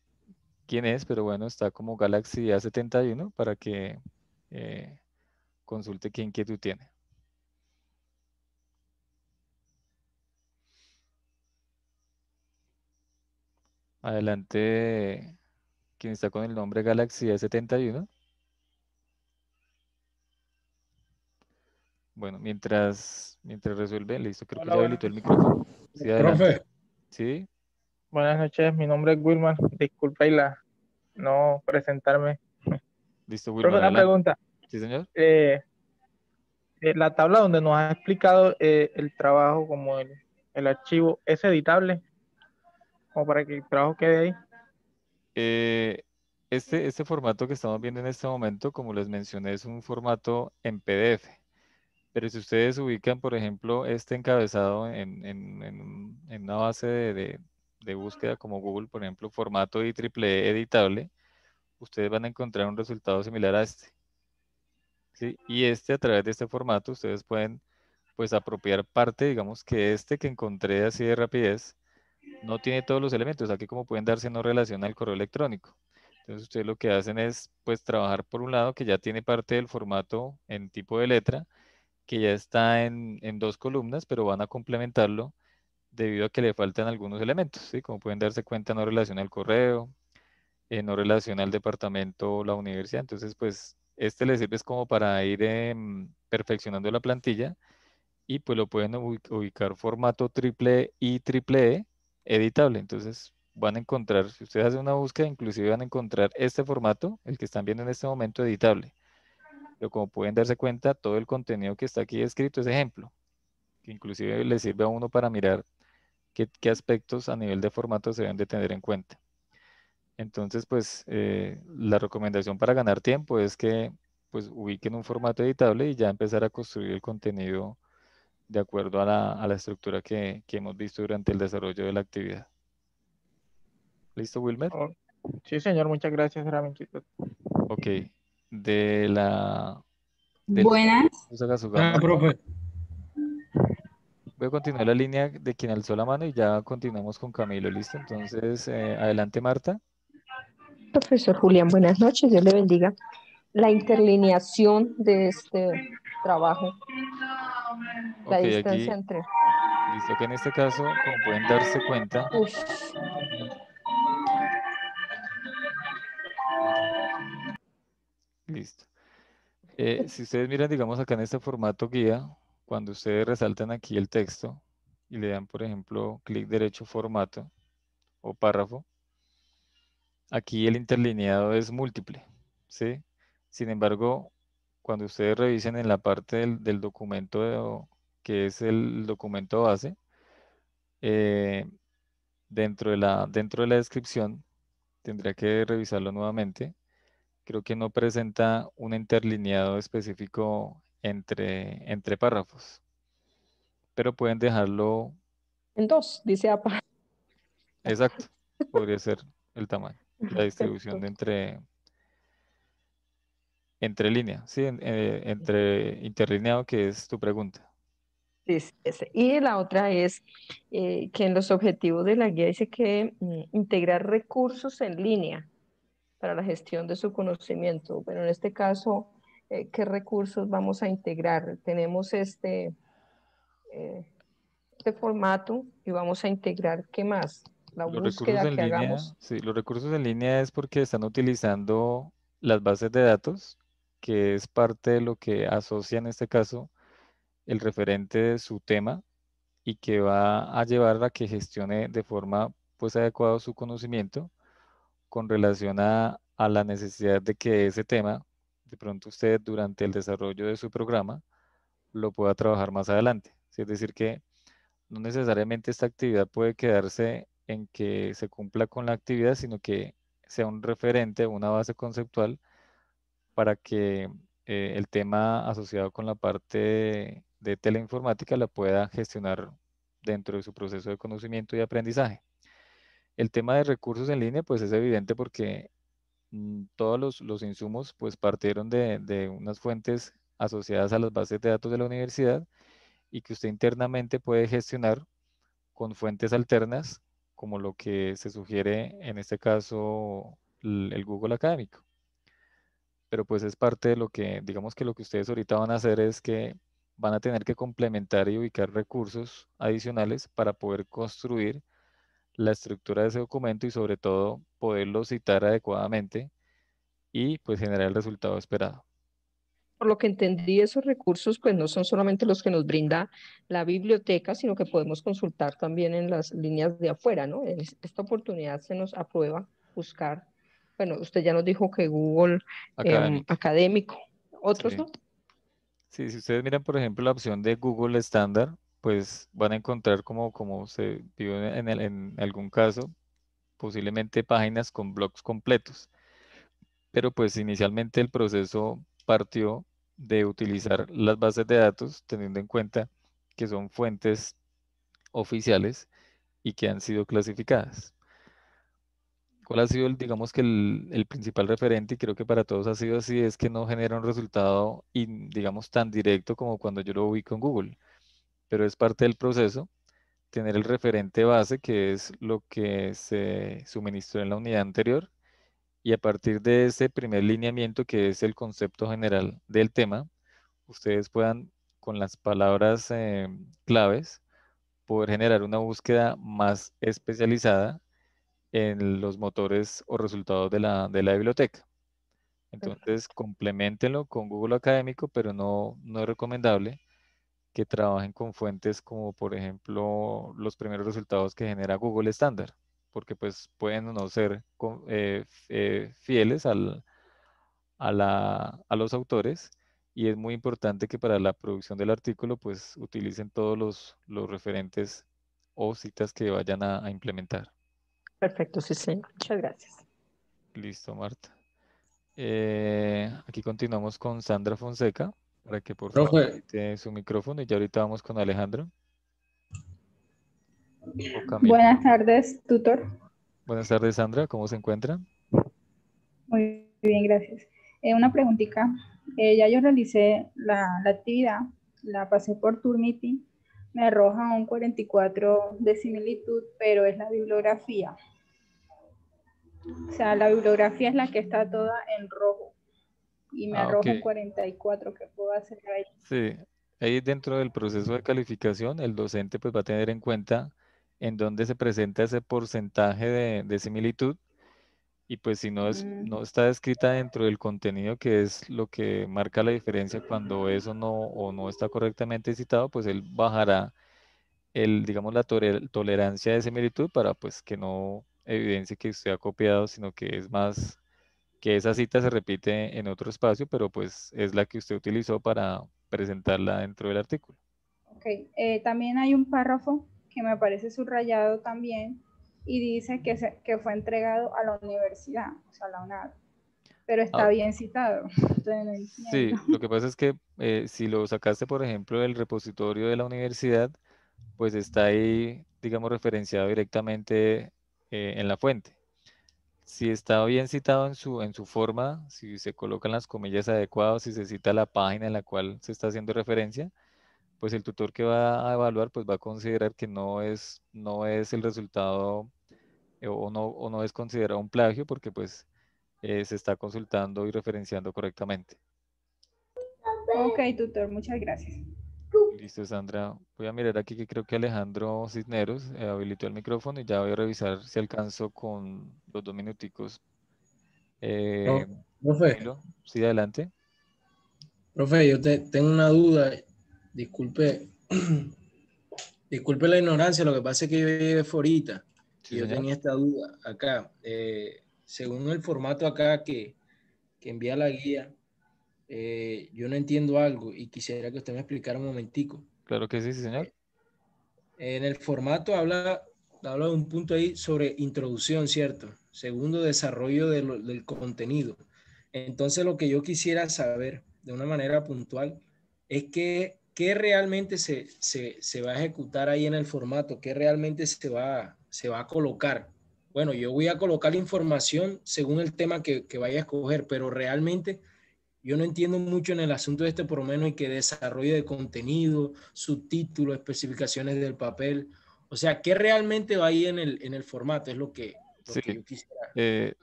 quién es, pero bueno, está como Galaxy A71 para que eh, consulte qué inquietud tiene. Adelante, quien está con el nombre Galaxy A71. Bueno, mientras, mientras resuelve, listo, creo que ya habilitó el micrófono. Sí, adelante. Sí. Buenas noches, mi nombre es Wilman, Disculpa y la no presentarme. Listo, Wilmar. una pregunta. Sí, señor. Eh, eh, la tabla donde nos ha explicado eh, el trabajo como el, archivo, ¿es editable? ¿O para que el trabajo quede ahí. este, este, formato que estamos viendo en este momento, como les mencioné, es un formato en PDF. Pero si ustedes ubican, por ejemplo, este encabezado en, una base de, de búsqueda como Google, por ejemplo, formato IEEE e editable, ustedes van a encontrar un resultado similar a este. Y este, a través de este formato, ustedes pueden pues apropiar parte, digamos que este que encontré así de rapidez, no tiene todos los elementos. Aquí como pueden darse no relaciona al correo electrónico. Entonces ustedes lo que hacen es pues trabajar por un lado que ya tiene parte del formato en tipo de letra, que ya está en, en dos columnas, pero van a complementarlo debido a que le faltan algunos elementos, como pueden darse cuenta, no relaciona el correo, eh, no relaciona el departamento o la universidad, entonces pues este le sirve como para ir em, perfeccionando la plantilla y pues lo pueden ubicar formato triple y triple e, editable, entonces van a encontrar, si ustedes hacen una búsqueda, inclusive van a encontrar este formato, el que están viendo en este momento editable, pero como pueden darse cuenta, todo el contenido que está aquí escrito es ejemplo, que inclusive le sirve a uno para mirar qué, aspectos a nivel de formato se deben de tener en cuenta. Entonces, pues eh, la recomendación para ganar tiempo es que pues ubiquen un formato editable y ya empezar a construir el contenido de acuerdo a la, estructura que, hemos visto durante el desarrollo de la actividad. ¿Listo, Wilmer? Oh, sí, señor, muchas gracias, Ok, de la... Buenas. Ah, profe. Voy a continuar la línea de quien alzó la mano y ya continuamos con Camilo, ¿listo? Entonces, eh, adelante Marta. Profesor Julián, buenas noches, Dios le bendiga. La interlineación de este trabajo, la distancia entre... Listo, que en este caso, como pueden darse cuenta... Listo. Eh, si ustedes miran, digamos, acá en este formato guía, cuando ustedes resaltan aquí el texto y le dan, por ejemplo, clic derecho formato o párrafo, aquí el interlineado es múltiple, ¿sí? Sin embargo, cuando ustedes revisen en la parte del, documento que es el documento base, eh, dentro, de la, dentro de la descripción, tendría que revisarlo nuevamente, creo que no presenta un interlineado específico entre, párrafos. Pero pueden dejarlo. En dos, dice APA. Exacto, podría ser el tamaño, la distribución de entre, entre líneas, sí, eh, entre interlineado, que es tu pregunta. Y la otra es eh, que en los objetivos de la guía dice que mm, integrar recursos en línea para la gestión de su conocimiento. Pero en este caso, eh, qué recursos vamos a integrar. Tenemos este, eh, este, formato y vamos a integrar qué más. los búsqueda en línea, Sí, los recursos en línea es porque están utilizando las bases de datos, que es parte de lo que asocia en este caso el referente de su tema y que va a llevar a que gestione de forma pues adecuada su conocimiento con relación a, a la necesidad de que ese tema de pronto usted durante el desarrollo de su programa lo pueda trabajar más adelante. Es decir, que no necesariamente esta actividad puede quedarse en que se cumpla con la actividad, sino que sea un referente, una base conceptual para que eh, el tema asociado con la parte de teleinformática la pueda gestionar dentro de su proceso de conocimiento y aprendizaje. El tema de recursos en línea, pues es evidente porque Mm, todos los, insumos pues partieron de, unas fuentes asociadas a las bases de datos de la universidad y que usted internamente puede gestionar con fuentes alternas como lo que se sugiere en este caso el, el Google Académico. Pero pues es parte de lo que, digamos que lo que ustedes ahorita van a hacer es que van a tener que complementar y ubicar recursos adicionales para poder construir la estructura de ese documento y sobre todo poderlo citar adecuadamente y pues generar el resultado esperado. Por lo que entendí, esos recursos pues no son solamente los que nos brinda la biblioteca, sino que podemos consultar también en las líneas de afuera, ¿no? En esta oportunidad se nos aprueba buscar, bueno, usted ya nos dijo que Google em, académico, otros no. Sí, si ustedes miran, por ejemplo, la opción de Google estándar, pues van a encontrar como, se vio en, algún caso, posiblemente páginas con blogs completos. Pero pues inicialmente el proceso partió de utilizar las bases de datos teniendo en cuenta que son fuentes oficiales y que han sido clasificadas. ¿Cuál ha sido, el, digamos que el, principal referente, y creo que para todos ha sido así, es que no genera un resultado, digamos, tan directo como cuando yo lo ubico en Google pero es parte del proceso, tener el referente base, que es lo que se suministró en la unidad anterior, y a partir de ese primer lineamiento, que es el concepto general del tema, ustedes puedan, con las palabras eh, claves, poder generar una búsqueda más especializada en los motores o resultados de la, biblioteca. Entonces, complementenlo con Google Académico, pero no, no es recomendable que trabajen con fuentes como por ejemplo los primeros resultados que genera Google estándar, porque pues pueden no ser eh, eh, fieles al, a, la, a, los autores y es muy importante que para la producción del artículo pues utilicen todos los, los referentes o citas que vayan a, implementar. Perfecto, sí, sí. Muchas gracias. Listo, Marta. Eh, aquí continuamos con Sandra Fonseca para que por favor tiene su micrófono y ya ahorita vamos con Alejandro. Buenas tardes, tutor. Buenas tardes, Sandra. ¿Cómo se encuentra? Muy bien, gracias. Eh, una preguntita. Eh, ya yo realicé la, actividad, la pasé por Turnitin, me arroja un 44 de similitud, pero es la bibliografía. O sea, la bibliografía es la que está toda en rojo y me ah, arroja un 44 que puedo hacer ahí. Sí, ahí dentro del proceso de calificación el docente pues va a tener en cuenta en dónde se presenta ese porcentaje de, de similitud y pues si no, es, mm. no está descrita dentro del contenido que es lo que marca la diferencia cuando eso no o no está correctamente citado, pues él bajará el, digamos, la tolerancia de similitud para pues que no evidencie que usted ha copiado, sino que es más que esa cita se repite en otro espacio, pero pues es la que usted utilizó para presentarla dentro del artículo. Ok, eh, también hay un párrafo que me parece subrayado también y dice que, se, que fue entregado a la universidad, o sea, a la UNAD, pero está ah, bien citado. sí, lo que pasa es que eh, si lo sacaste, por ejemplo, del repositorio de la universidad, pues está ahí, digamos, referenciado directamente eh, en la fuente si está bien citado en su, en su forma, si se colocan las comillas adecuadas, si se cita la página en la cual se está haciendo referencia, pues el tutor que va a evaluar pues va a considerar que no es, no es el resultado eh, o no, o no es considerado un plagio porque pues eh, se está consultando y referenciando correctamente. Ok, tutor, muchas gracias. Listo, Sandra. Voy a mirar aquí que creo que Alejandro Cisneros eh, habilitó el micrófono y ya voy a revisar si alcanzo con los dos minuticos. Eh, profe. Sí, adelante. Profe, yo tengo una duda. Disculpe. Disculpe la ignorancia, lo que pasa es que yo llegué Forita. y yo tenía esta duda acá. Eh, según el formato acá que, que envía la guía, eh, yo no entiendo algo y quisiera que usted me explicara un momentico. Claro que sí, señor. Eh, en el formato habla, habla de un punto ahí sobre introducción, ¿cierto? Segundo, desarrollo del contenido. Entonces, lo que yo quisiera saber de una manera puntual es que, qué realmente se, se, va a ejecutar ahí en el formato, qué realmente se va, se va a colocar. Bueno, yo voy a colocar la información según el tema que, que vaya a escoger, pero realmente yo no entiendo mucho en el asunto de este por lo menos y que desarrollo de contenido, subtítulos, especificaciones del papel. O sea, ¿qué realmente va ahí en el, en el formato? Es lo que, se quisiera. Eh,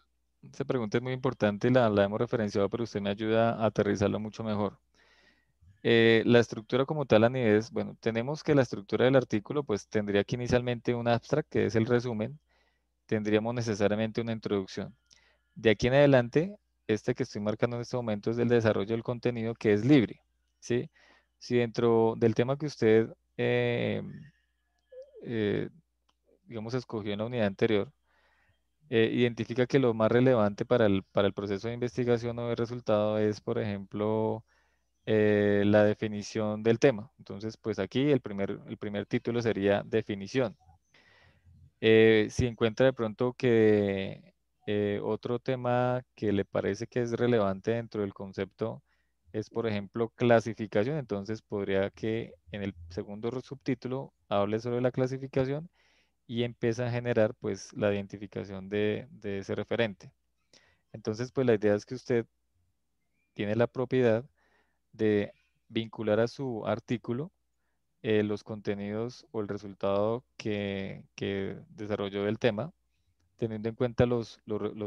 pregunta es muy importante, la, la hemos referenciado, pero usted me ayuda a aterrizarlo mucho mejor. Eh, la estructura como tal, Ani, es, bueno, tenemos que la estructura del artículo, pues tendría que inicialmente un abstract, que es el resumen, tendríamos necesariamente una introducción. De aquí en adelante este que estoy marcando en este momento es el desarrollo del contenido que es libre, ¿sí? Si dentro del tema que usted, eh, eh, digamos, escogió en la unidad anterior, eh, identifica que lo más relevante para el, proceso de investigación o de resultado es, por ejemplo, la definición del tema. Entonces, pues aquí el primer, el primer título sería definición. si encuentra de pronto que eh, otro tema que le parece que es relevante dentro del concepto es, por ejemplo, clasificación. Entonces podría que en el segundo subtítulo hable sobre la clasificación y empieza a generar pues la identificación de, ese referente. Entonces pues la idea es que usted tiene la propiedad de vincular a su artículo eh, los contenidos o el resultado que, que desarrolló del tema teniendo en cuenta los,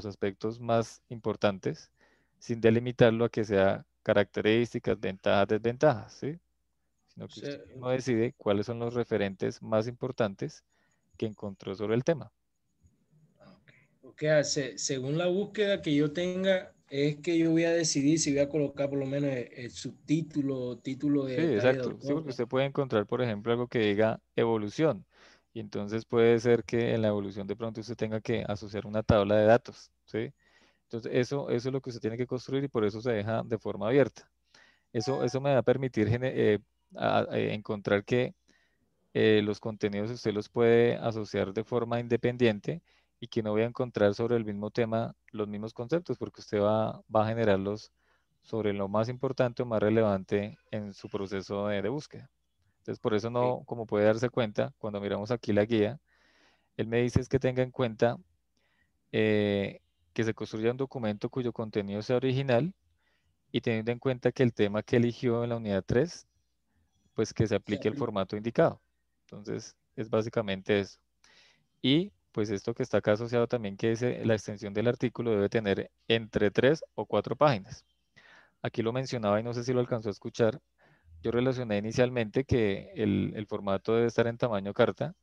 aspectos más importantes, sin delimitarlo a que sea características, ventajas, desventajas, ¿sí? Sino que decide cuáles son los referentes más importantes que encontró sobre el tema. Ah, ok, hace? según la búsqueda que yo tenga, es que yo voy a decidir si voy a colocar por lo menos el, subtítulo título de... Sí, exacto. Sí, porque usted puede encontrar, por ejemplo, algo que diga evolución. Y entonces puede ser que en la evolución de pronto usted tenga que asociar una tabla de datos, Entonces eso, es lo que usted tiene que construir y por eso se deja de forma abierta. Eso, eso me va a permitir eh, eh, encontrar que eh, los contenidos usted los puede asociar de forma independiente y que no voy a encontrar sobre el mismo tema los mismos conceptos porque usted va, a generarlos sobre lo más importante o más relevante en su proceso de búsqueda. Entonces, por eso no, como puede darse cuenta, cuando miramos aquí la guía, él me dice es que tenga en cuenta eh, que se construya un documento cuyo contenido sea original y teniendo en cuenta que el tema que eligió en la unidad 3, pues que se aplique el formato indicado. Entonces, es básicamente eso. Y pues esto que está acá asociado también, que dice la extensión del artículo debe tener entre 3 o 4 páginas. Aquí lo mencionaba y no sé si lo alcanzó a escuchar, yo relacioné inicialmente que el, formato debe estar en tamaño carta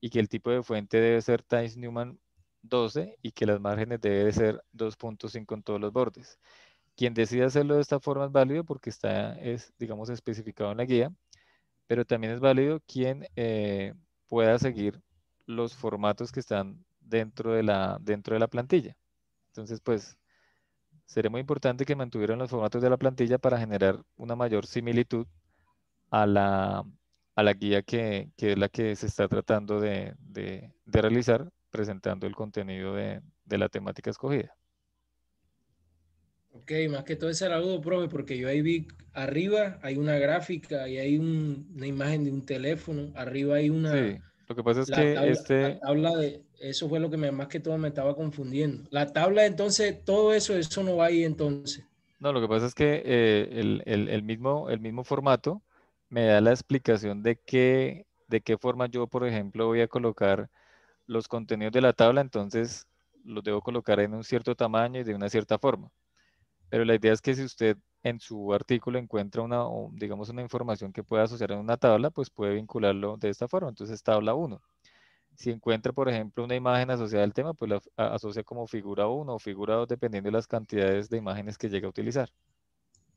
y que el tipo de fuente debe ser Times Newman 12 y que las márgenes deben ser 2.5 en todos los bordes. Quien decida hacerlo de esta forma es válido porque está, es, digamos, especificado en la guía, pero también es válido quien eh, pueda seguir los formatos que están dentro de, la, dentro de la plantilla. Entonces, pues, sería muy importante que mantuvieran los formatos de la plantilla para generar una mayor similitud a la, a la guía que, que, es la que se está tratando de, de, de realizar, presentando el contenido de, de, la temática escogida. Ok, más que todo ese era algo, profe, porque yo ahí vi arriba hay una gráfica y hay una imagen de un teléfono, arriba hay una... lo que pasa es que este... de, eso fue lo que más que todo me estaba confundiendo. La tabla, entonces, todo eso, eso no va ahí entonces. No, lo que pasa es que eh, el, el, el, mismo, el mismo formato me da la explicación de qué, de qué forma yo, por ejemplo, voy a colocar los contenidos de la tabla, entonces los debo colocar en un cierto tamaño y de una cierta forma. Pero la idea es que si usted en su artículo encuentra una, digamos, una información que pueda asociar en una tabla, pues puede vincularlo de esta forma. Entonces, tabla 1. Si encuentra, por ejemplo, una imagen asociada al tema, pues la asocia como figura 1 o figura 2, dependiendo de las cantidades de imágenes que llegue a utilizar.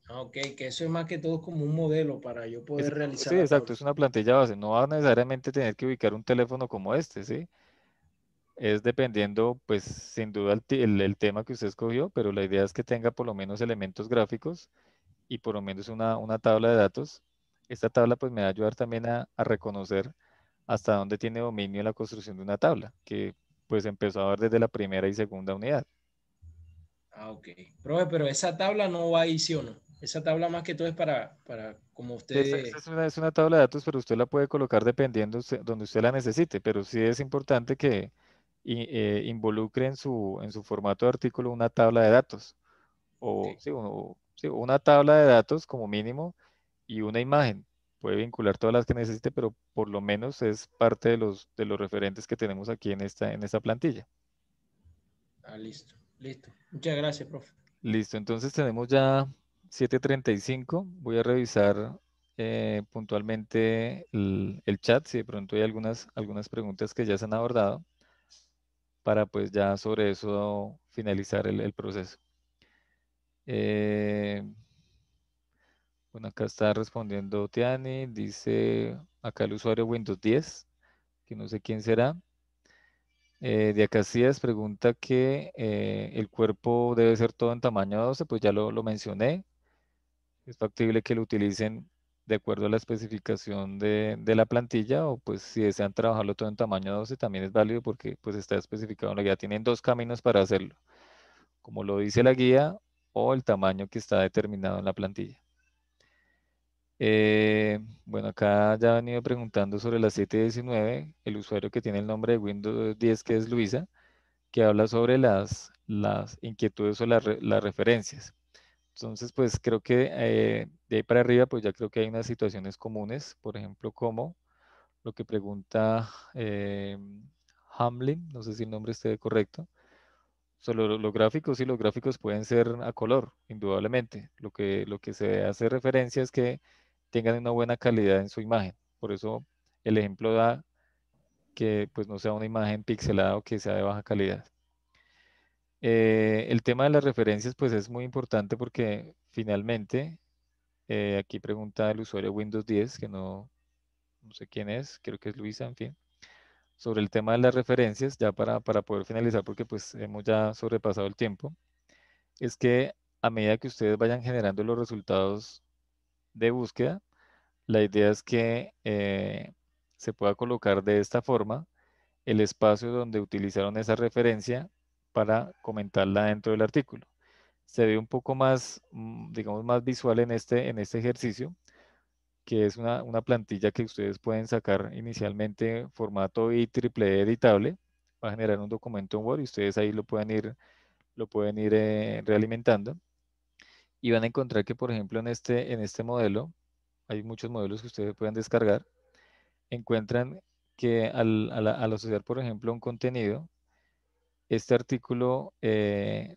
Ah, ok, que eso es más que todo como un modelo para yo poder realizar. Sí, exacto, es una plantilla base. No a necesariamente tener que ubicar un teléfono como este, ¿sí? Es dependiendo, pues, sin duda el, tema que usted escogió, pero la idea es que tenga por lo menos elementos gráficos y por lo menos una, tabla de datos. Esta tabla, pues, me va a ayudar también a, reconocer hasta dónde tiene dominio la construcción de una tabla, que, pues, empezó a ver desde la primera y segunda unidad. Ah, ok. Profe, pero esa tabla no va ahí, ¿sí o no? Esa tabla más que todo es para, para como usted... Esa, es, una, tabla de datos, pero usted la puede colocar dependiendo donde usted la necesite, pero sí es importante que eh, involucre en su, en su formato de artículo una tabla de datos, o, una tabla de datos como mínimo y una imagen. Puede vincular todas las que necesite, pero por lo menos es parte de los, de los referentes que tenemos aquí en esta, en esta plantilla. Ah, listo, listo. Muchas gracias, profe. Listo, entonces tenemos ya 7.35. Voy a revisar eh, puntualmente el, chat, si de pronto hay algunas, algunas preguntas que ya se han abordado, para pues ya sobre eso finalizar el, proceso. Eh, bueno, acá está respondiendo Tiani, dice acá el usuario Windows 10, que no sé quién será. Eh, pregunta que eh, el cuerpo debe ser todo en tamaño 12, pues ya lo, lo mencioné es factible que lo utilicen de acuerdo a la especificación de, la plantilla o pues si desean trabajarlo todo en tamaño 12 también es válido porque pues está especificado en la guía. Tienen dos caminos para hacerlo, como lo dice la guía o el tamaño que está determinado en la plantilla. Eh, bueno, acá ya han venido preguntando sobre la 719, el usuario que tiene el nombre de Windows 10 que es Luisa, que habla sobre las, inquietudes o las referencias. Entonces, pues creo que eh, de ahí para arriba, pues ya creo que hay unas situaciones comunes, por ejemplo, como lo que pregunta em, Hamlin, no sé si el nombre esté correcto, solo los, gráficos y los gráficos pueden ser a color, indudablemente. Lo que, lo que se hace referencia es que tengan una buena calidad en su imagen. Por eso el ejemplo da que pues no sea una imagen pixelada o que sea de baja calidad. Eh, el tema de las referencias pues es muy importante porque finalmente eh, aquí pregunta el usuario Windows 10, que no, no sé quién es, creo que es Luisa, en fin, sobre el tema de las referencias, ya para, poder finalizar porque pues hemos ya sobrepasado el tiempo, es que a medida que ustedes vayan generando los resultados de búsqueda, la idea es que eh, se pueda colocar de esta forma el espacio donde utilizaron esa referencia para comentarla dentro del artículo. Se ve un poco más, mm, digamos, más visual en este, en este ejercicio, que es una, plantilla que ustedes pueden sacar inicialmente formato formato IEEE e editable. Va a generar un documento en Word y ustedes ahí lo pueden ir, lo pueden ir eh, realimentando. Y van a encontrar que, por ejemplo, en este, en este modelo, hay muchos modelos que ustedes pueden descargar, encuentran que al, al asociar, por ejemplo, un contenido, este artículo eh,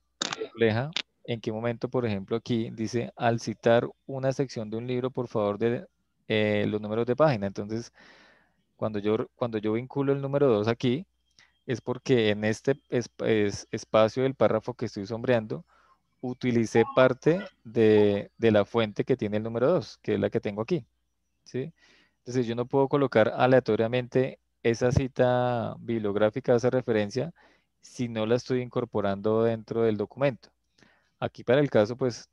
en qué momento, por ejemplo, aquí dice, al citar una sección de un libro, por favor, de eh, los números de página. Entonces, cuando yo, cuando yo vinculo el número 2 aquí, es porque en este es, espacio del párrafo que estoy sombreando, utilicé parte de, de la fuente que tiene el número 2, que es la que tengo aquí. ¿sí? Entonces, yo no puedo colocar aleatoriamente esa cita bibliográfica, esa referencia, si no la estoy incorporando dentro del documento. Aquí para el caso, pues,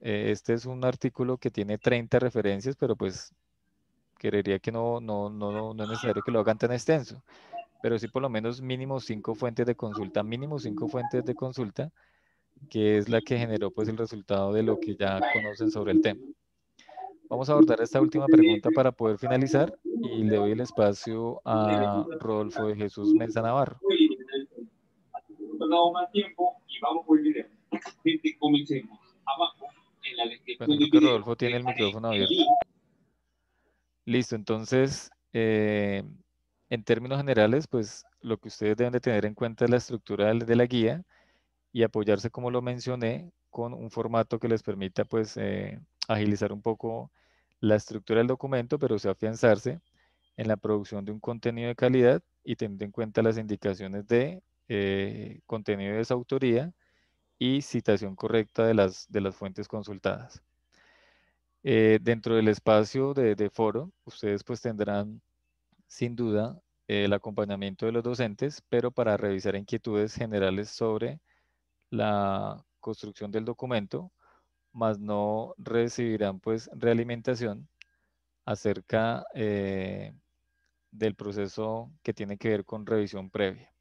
eh, este es un artículo que tiene 30 referencias, pero pues querería que no, no, no, no es necesario que lo hagan tan extenso, pero sí por lo menos mínimo cinco fuentes de consulta, mínimo cinco fuentes de consulta, que es la que generó pues el resultado de lo que ya conocen sobre el tema. Vamos a abordar esta última pregunta para poder finalizar y le doy el espacio a Rodolfo de Jesús Menza Navarro dado más tiempo y vamos por el video. comencemos. en la Rodolfo tiene el micrófono abierto. Listo, entonces, eh, en términos generales, pues lo que ustedes deben de tener en cuenta es la estructura de la guía y apoyarse, como lo mencioné, con un formato que les permita, pues, eh, agilizar un poco la estructura del documento, pero o afianzarse en la producción de un contenido de calidad y teniendo en cuenta las indicaciones de eh, contenido de esa autoría y citación correcta de las, de las fuentes consultadas. Eh, dentro del espacio de, foro, ustedes pues tendrán sin duda el acompañamiento de los docentes, pero para revisar inquietudes generales sobre la construcción del documento, más no recibirán pues realimentación acerca eh, del proceso que tiene que ver con revisión previa.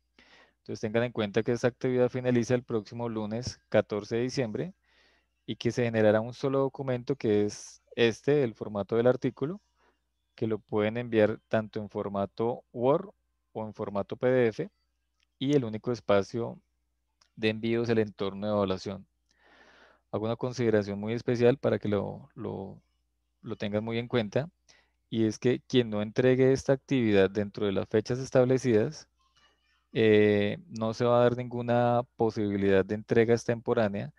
Entonces tengan en cuenta que esta actividad finaliza el próximo lunes 14 de diciembre y que se generará un solo documento que es este, el formato del artículo, que lo pueden enviar tanto en formato Word o en formato PDF y el único espacio de envío es el entorno de evaluación. Hago una consideración muy especial para que lo, lo, lo tengan muy en cuenta y es que quien no entregue esta actividad dentro de las fechas establecidas eh, no se va a dar ninguna posibilidad de entrega extemporánea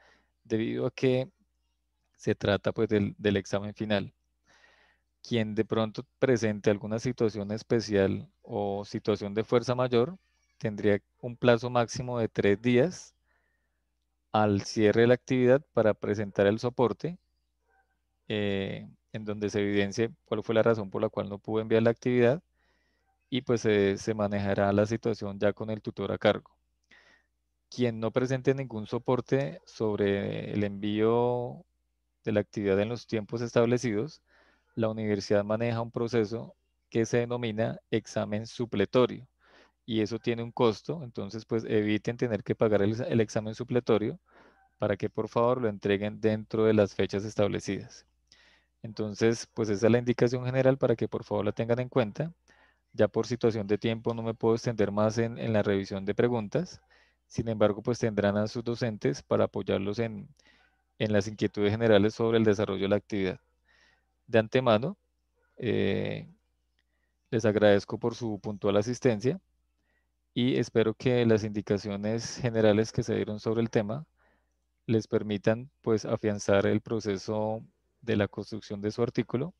debido a que se trata pues del, examen final. Quien de pronto presente alguna situación especial o situación de fuerza mayor tendría un plazo máximo de tres días al cierre de la actividad para presentar el soporte eh, en donde se evidencie cuál fue la razón por la cual no pudo enviar la actividad y pues se manejará la situación ya con el tutor a cargo. Quien no presente ningún soporte sobre el envío de la actividad en los tiempos establecidos, la universidad maneja un proceso que se denomina examen supletorio y eso tiene un costo, entonces pues eviten tener que pagar el examen supletorio para que por favor lo entreguen dentro de las fechas establecidas. Entonces, pues esa es la indicación general para que por favor la tengan en cuenta. Ya por situación de tiempo no me puedo extender más en, la revisión de preguntas. Sin embargo, pues tendrán a sus docentes para apoyarlos en, las inquietudes generales sobre el desarrollo de la actividad. De antemano, eh, les agradezco por su puntual asistencia y espero que las indicaciones generales que se dieron sobre el tema les permitan pues afianzar el proceso de la construcción de su artículo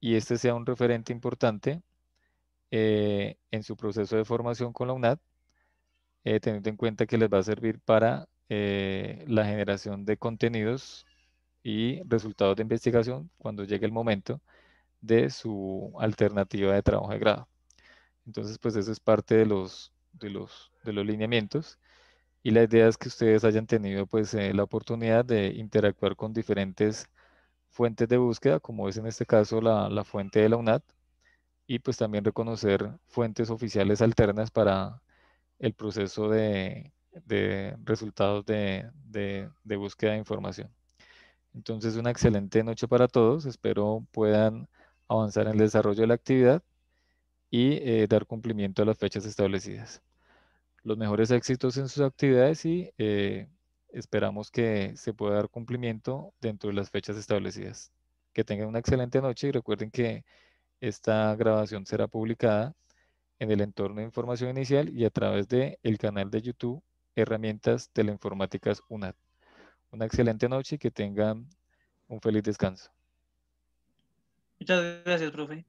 y este sea un referente importante eh, en su proceso de formación con la UNAD, eh, teniendo en cuenta que les va a servir para eh, la generación de contenidos y resultados de investigación cuando llegue el momento de su alternativa de trabajo de grado. Entonces, pues eso es parte de los, de los, de los lineamientos y la idea es que ustedes hayan tenido pues la oportunidad de interactuar con diferentes fuentes de búsqueda, como es en este caso la, la fuente de la UNAD, y pues también reconocer fuentes oficiales alternas para el proceso de, resultados de, búsqueda de información. Entonces, una excelente noche para todos. Espero puedan avanzar en el desarrollo de la actividad y eh, dar cumplimiento a las fechas establecidas. Los mejores éxitos en sus actividades y eh, esperamos que se pueda dar cumplimiento dentro de las fechas establecidas. Que tengan una excelente noche y recuerden que esta grabación será publicada en el entorno de información inicial y a través del el canal de YouTube Herramientas Teleinformáticas UNAD. Una excelente noche y que tengan un feliz descanso. Muchas gracias, profe.